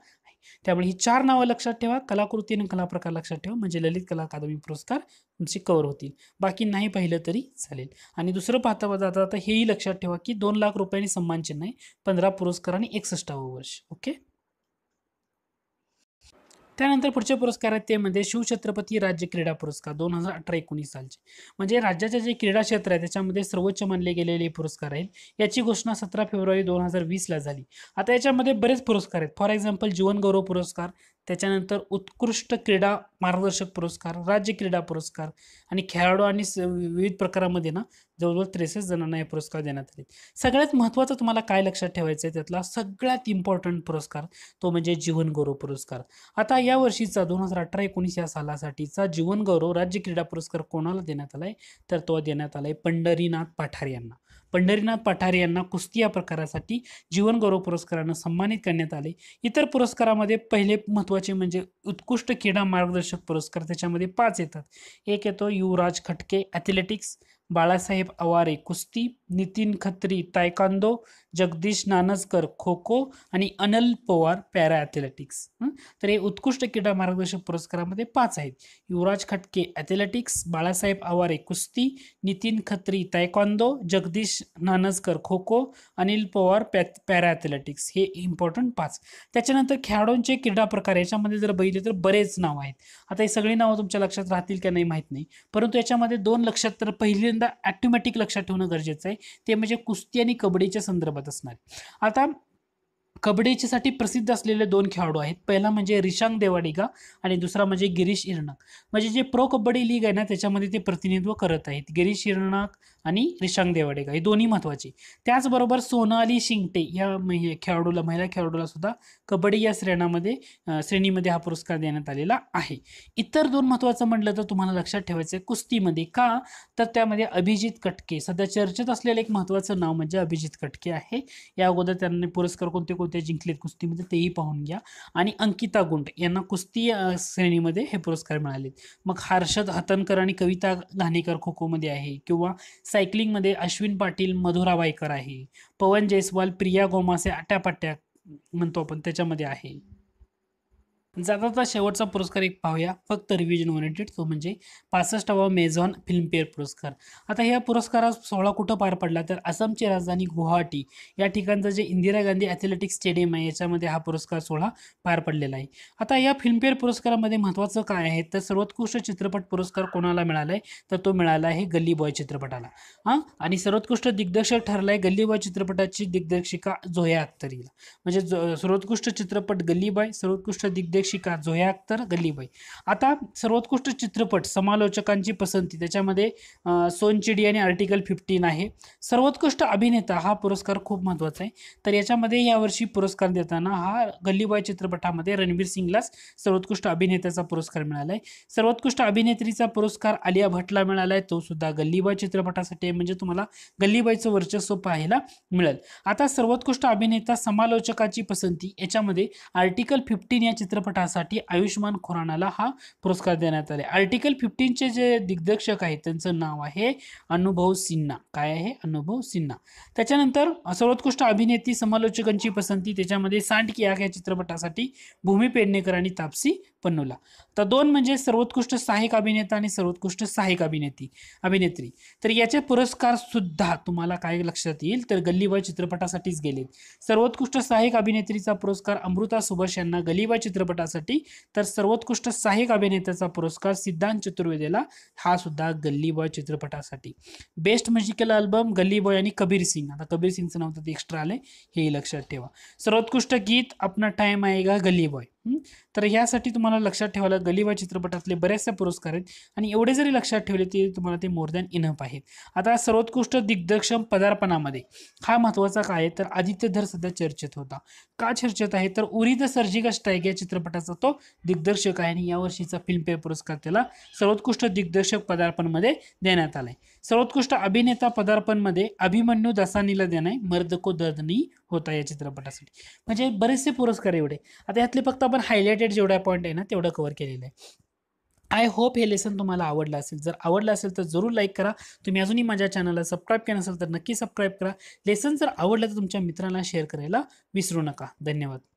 त्यामुळे ही चार नावं लक्षात ठेवा कलाकृती आणि कलाप्रकार लक्षात ठेवा म्हणजे ललित कला अकादमी पुरस्कार तुमचे कवर होतील बाकी नाही पाहिलं तरी चालेल आणि दुसरं पाहता पाहता आता हेही लक्षात ठेवा की दोन लाख रुपयांनी सन्मानचिन्ह आहे पंधरा पुरस्कार आणि एकसष्टावं वर्ष ओके त्यानंतर पुढचे पुरस्कार आहेत ते म्हणजे शिवछत्रपती राज्य क्रीडा पुरस्कार दोन हजार अठरा एकोणीस सालचे म्हणजे राज्याचे जे क्रीडा क्षेत्र आहे त्याच्यामध्ये सर्वोच्च मानले गेलेले पुरस्कार आहेत याची घोषणा सतरा फेब्रुवारी दोन हजार वीसला झाली आता याच्यामध्ये बरेच पुरस्कार आहेत फॉर एक्झाम्पल जीवनगौरव पुरस्कार त्याच्यानंतर उत्कृष्ट क्रीडा मार्गदर्शक पुरस्कार राज्य क्रीडा पुरस्कार आणि खेळाडू आणि विविध प्रकारामध्ये ना जवळजवळ त्रेसष्ट जणांना हे पुरस्कार देण्यात आले सगळ्यात महत्त्वाचं तुम्हाला काय लक्षात ठेवायचं आहे त्यातला सगळ्यात इम्पॉर्टंट पुरस्कार तो म्हणजे जीवनगौरव पुरस्कार आता या वर्षीचा दोन हजार अठरा एकोणीस या सालासाठीचा जीवनगौरव राज्य क्रीडा पुरस्कार कोणाला देण्यात आला आहे तर तो देण्यात आला आहे पंढरीनाथ पाठार यांना पंढरीनाथ पठारे यांना कुस्ती या प्रकारासाठी जीवनगौरव पुरस्कारानं सन्मानित करण्यात आले इतर पुरस्कारामध्ये पहिले महत्त्वाचे म्हणजे उत्कृष्ट क्रीडा मार्गदर्शक पुरस्कार त्याच्यामध्ये पाच येतात एक येतो युवराज खटके ॲथलेटिक्स बाळासाहेब अवारे कुस्ती नितीन खत्री तायकांदो जगदीश नानजकर खो खो आणि अनल पवार पॅरा ॲथलेटिक्स तर हे उत्कृष्ट क्रीडा मार्गदर्शक पुरस्कारामध्ये पाच आहेत युवराज खटके ॲथलेटिक्स बाळासाहेब आवारे कुस्ती नितीन खत्री तायकांदो जगदीश नानजकर खो खो अनिल पवार पॅ पॅरा ॲथलेटिक्स हे इम्पॉर्टंट पाच त्याच्यानंतर खेळाडूंचे क्रीडा प्रकार याच्यामध्ये जर बघितले तर बरेच नाव आहेत आता हे सगळी नावं तुमच्या लक्षात राहतील का नाही माहीत नाही परंतु याच्यामध्ये दोन लक्षात तर पहिल्यांदा ॲटोमॅटिक लक्षात ठेवणं गरजेचं आहे ते म्हणजे कुस्ती आणि कबड्डीच्या संदर्भात असणार आता कबड्डीच्यासाठी प्रसिद्ध असलेले दोन खेळाडू आहेत पहिला म्हणजे रिशांग देवाडिगा आणि दुसरा म्हणजे गिरीश इर्णक म्हणजे जे प्रो कबड्डी लीग आहे ना त्याच्यामध्ये ते प्रतिनिधित्व करत आहेत गिरीश हिरणक आणि रिशांग देवाडेगा हे दोन्ही महत्वाचे त्याचबरोबर सोनाली शिंगटे या खेळाडूला महिला खेळाडूला सुद्धा कबड्डी या श्रेणामध्ये श्रेणीमध्ये हा पुरस्कार देण्यात आलेला आहे इतर दोन महत्त्वाचं म्हटलं तर तुम्हाला लक्षात ठेवायचं आहे कुस्तीमध्ये का तर त्यामध्ये अभिजित कटके सध्या चर्चेत असलेलं एक महत्त्वाचं नाव म्हणजे अभिजित कटके आहे या अगोदर त्यांनी पुरस्कार कोणते कोणते जिंकलेत कुस्तीमध्ये तेही पाहून घ्या आणि अंकिता गुंड यांना कुस्ती श्रेणीमध्ये हे पुरस्कार मिळालेत मग हर्षद हतनकर आणि कविता घाणेकर खो खोमध्ये आहे किंवा मध्ये अश्विन पाटील मधुरा वायकर आहे पवन जयस्वाल प्रिया गोमासे आट्यापाट्या म्हणतो आपण त्याच्यामध्ये आहे जाताचा शेवटचा पुरस्कार एक पाहूया फक्त रिव्हिजन ओरिएंटेड तो म्हणजे पासष्टावा मेझॉन फिल्मफेअर पुरस्कार आता ह्या पुरस्कारात सोहळा कुठं पार पडला तर आसामची राजधानी गुवाहाटी या ठिकाणचं जे इंदिरा गांधी ॲथलेटिक स्टेडियम आहे याच्यामध्ये हा पुरस्कार सोहळा पार पडलेला आहे आता या फिल्मफेअर पुरस्कारामध्ये महत्त्वाचं काय आहे तर सर्वोत्कृष्ट चित्रपट पुरस्कार कोणाला मिळाला आहे तर तो मिळाला आहे गल्ली बॉय चित्रपटाला हां आणि सर्वोत्कृष्ट दिग्दर्शक ठरला आहे गल्ली बॉय चित्रपटाची दिग्दर्शिका जोया अख्तरीला म्हणजे सर्वोत्कृष्ट चित्रपट गल्ली बॉय सर्वोत्कृष्ट दिग्दर्शक प्रेक्षिका जोया अख्तर गल्लीबाई आता सर्वोत्कृष्ट चित्रपट समालोचकांची पसंती त्याच्यामध्ये सोनचिडी आणि आर्टिकल फिफ्टीन आहे सर्वोत्कृष्ट अभिनेता हा पुरस्कार खूप महत्त्वाचा आहे तर याच्यामध्ये यावर्षी पुरस्कार देताना हा गल्लीबाई चित्रपटामध्ये रणवीर सिंगलाच सर्वोत्कृष्ट अभिनेत्याचा पुरस्कार मिळाला आहे सर्वोत्कृष्ट अभिनेत्रीचा पुरस्कार आलिया भटला मिळाला तो सुद्धा गल्लीबाई चित्रपटासाठी म्हणजे तुम्हाला गल्लीबाईचं वर्चस्व पाहायला मिळेल आता सर्वोत्कृष्ट अभिनेता समालोचकाची पसंती याच्यामध्ये आर्टिकल फिफ्टीन या चित्रपट चित्रपटासाठी आयुष्मान खुरानाला हा पुरस्कार देण्यात आले आर्टिकल फिफ्टीनचे जे दिग्दर्शक आहेत त्यांचं नाव आहे अनुभव सिन्हा काय आहे अनुभव सिन्हा त्याच्यानंतर सर्वोत्कृष्ट अभिनेत्री समालोचकांची पसंती त्याच्यामध्ये सांड की या चित्रपटासाठी भूमी पेडणेकर आणि तापसी पन्नूला तर दोन म्हणजे सर्वोत्कृष्ट सहाय्यक अभिनेता आणि सर्वोत्कृष्ट सहाय्यक अभिनेत्री अभिनेत्री तर याचे पुरस्कार सुद्धा तुम्हाला काय लक्षात येईल तर गल्लीबाय चित्रपटासाठीच गेले सर्वोत्कृष्ट सहाय्यक अभिनेत्रीचा पुरस्कार अमृता सुभाष यांना गलीबाय चित्रपटा साठी तर सर्वोत्कृष्ट सहाय्यक अभिनेत्याचा पुरस्कार सिद्धांत चतुर्वेदीला हा सुद्धा गल्ली बॉय चित्रपटासाठी best musical album Gully boy आणि कबीर सिंग आता कबीर सिंगचं नाव तर एक्स्ट्रा आलंय हे लक्षात ठेवा सर्वोत्कृष्ट गीत आपला टाइम आहे गल्ली बॉय तर यासाठी तुम्हाला लक्षात ठेवायला गलिबा चित्रपटातले बऱ्याचशा पुरस्कार आहेत आणि एवढे जरी लक्षात ठेवले तरी तुम्हाला ते मोर दॅन इनफ आहेत आता सर्वोत्कृष्ट दिग्दर्शक पदार्पणामध्ये हा महत्त्वाचा काय आहे तर आदित्य धर सध्या चर्चेत होता का चर्चेत आहे तर उरी द सर्जिकल स्ट्राईक या चित्रपटाचा तो दिग्दर्शक आहे आणि यावर्षीचा फिल्मफेअर पुरस्कार त्याला सर्वोत्कृष्ट दिग्दर्शक पदार्पणमध्ये देण्यात आला आहे सर्वोत्कृष्ट अभिनेता पदार्पणमध्ये अभिमन्यू दसानीला देणं मर्द को दर्दनी होता या चित्रपटासाठी म्हणजे बरेचसे पुरस्कार एवढे आता यातले फक्त आपण हायलायटेड जेवढा पॉईंट आहे ना तेवढं कव्हर केलेलं आहे आय होप हे लेसन तुम्हाला आवडलं असेल जर आवडलं असेल तर जरूर लाईक करा तुम्ही अजूनही माझ्या चॅनलला सबस्क्राईब केलं नसेल तर नक्की सबस्क्राईब करा लेसन जर आवडलं तर तुमच्या मित्रांना शेअर करायला विसरू नका धन्यवाद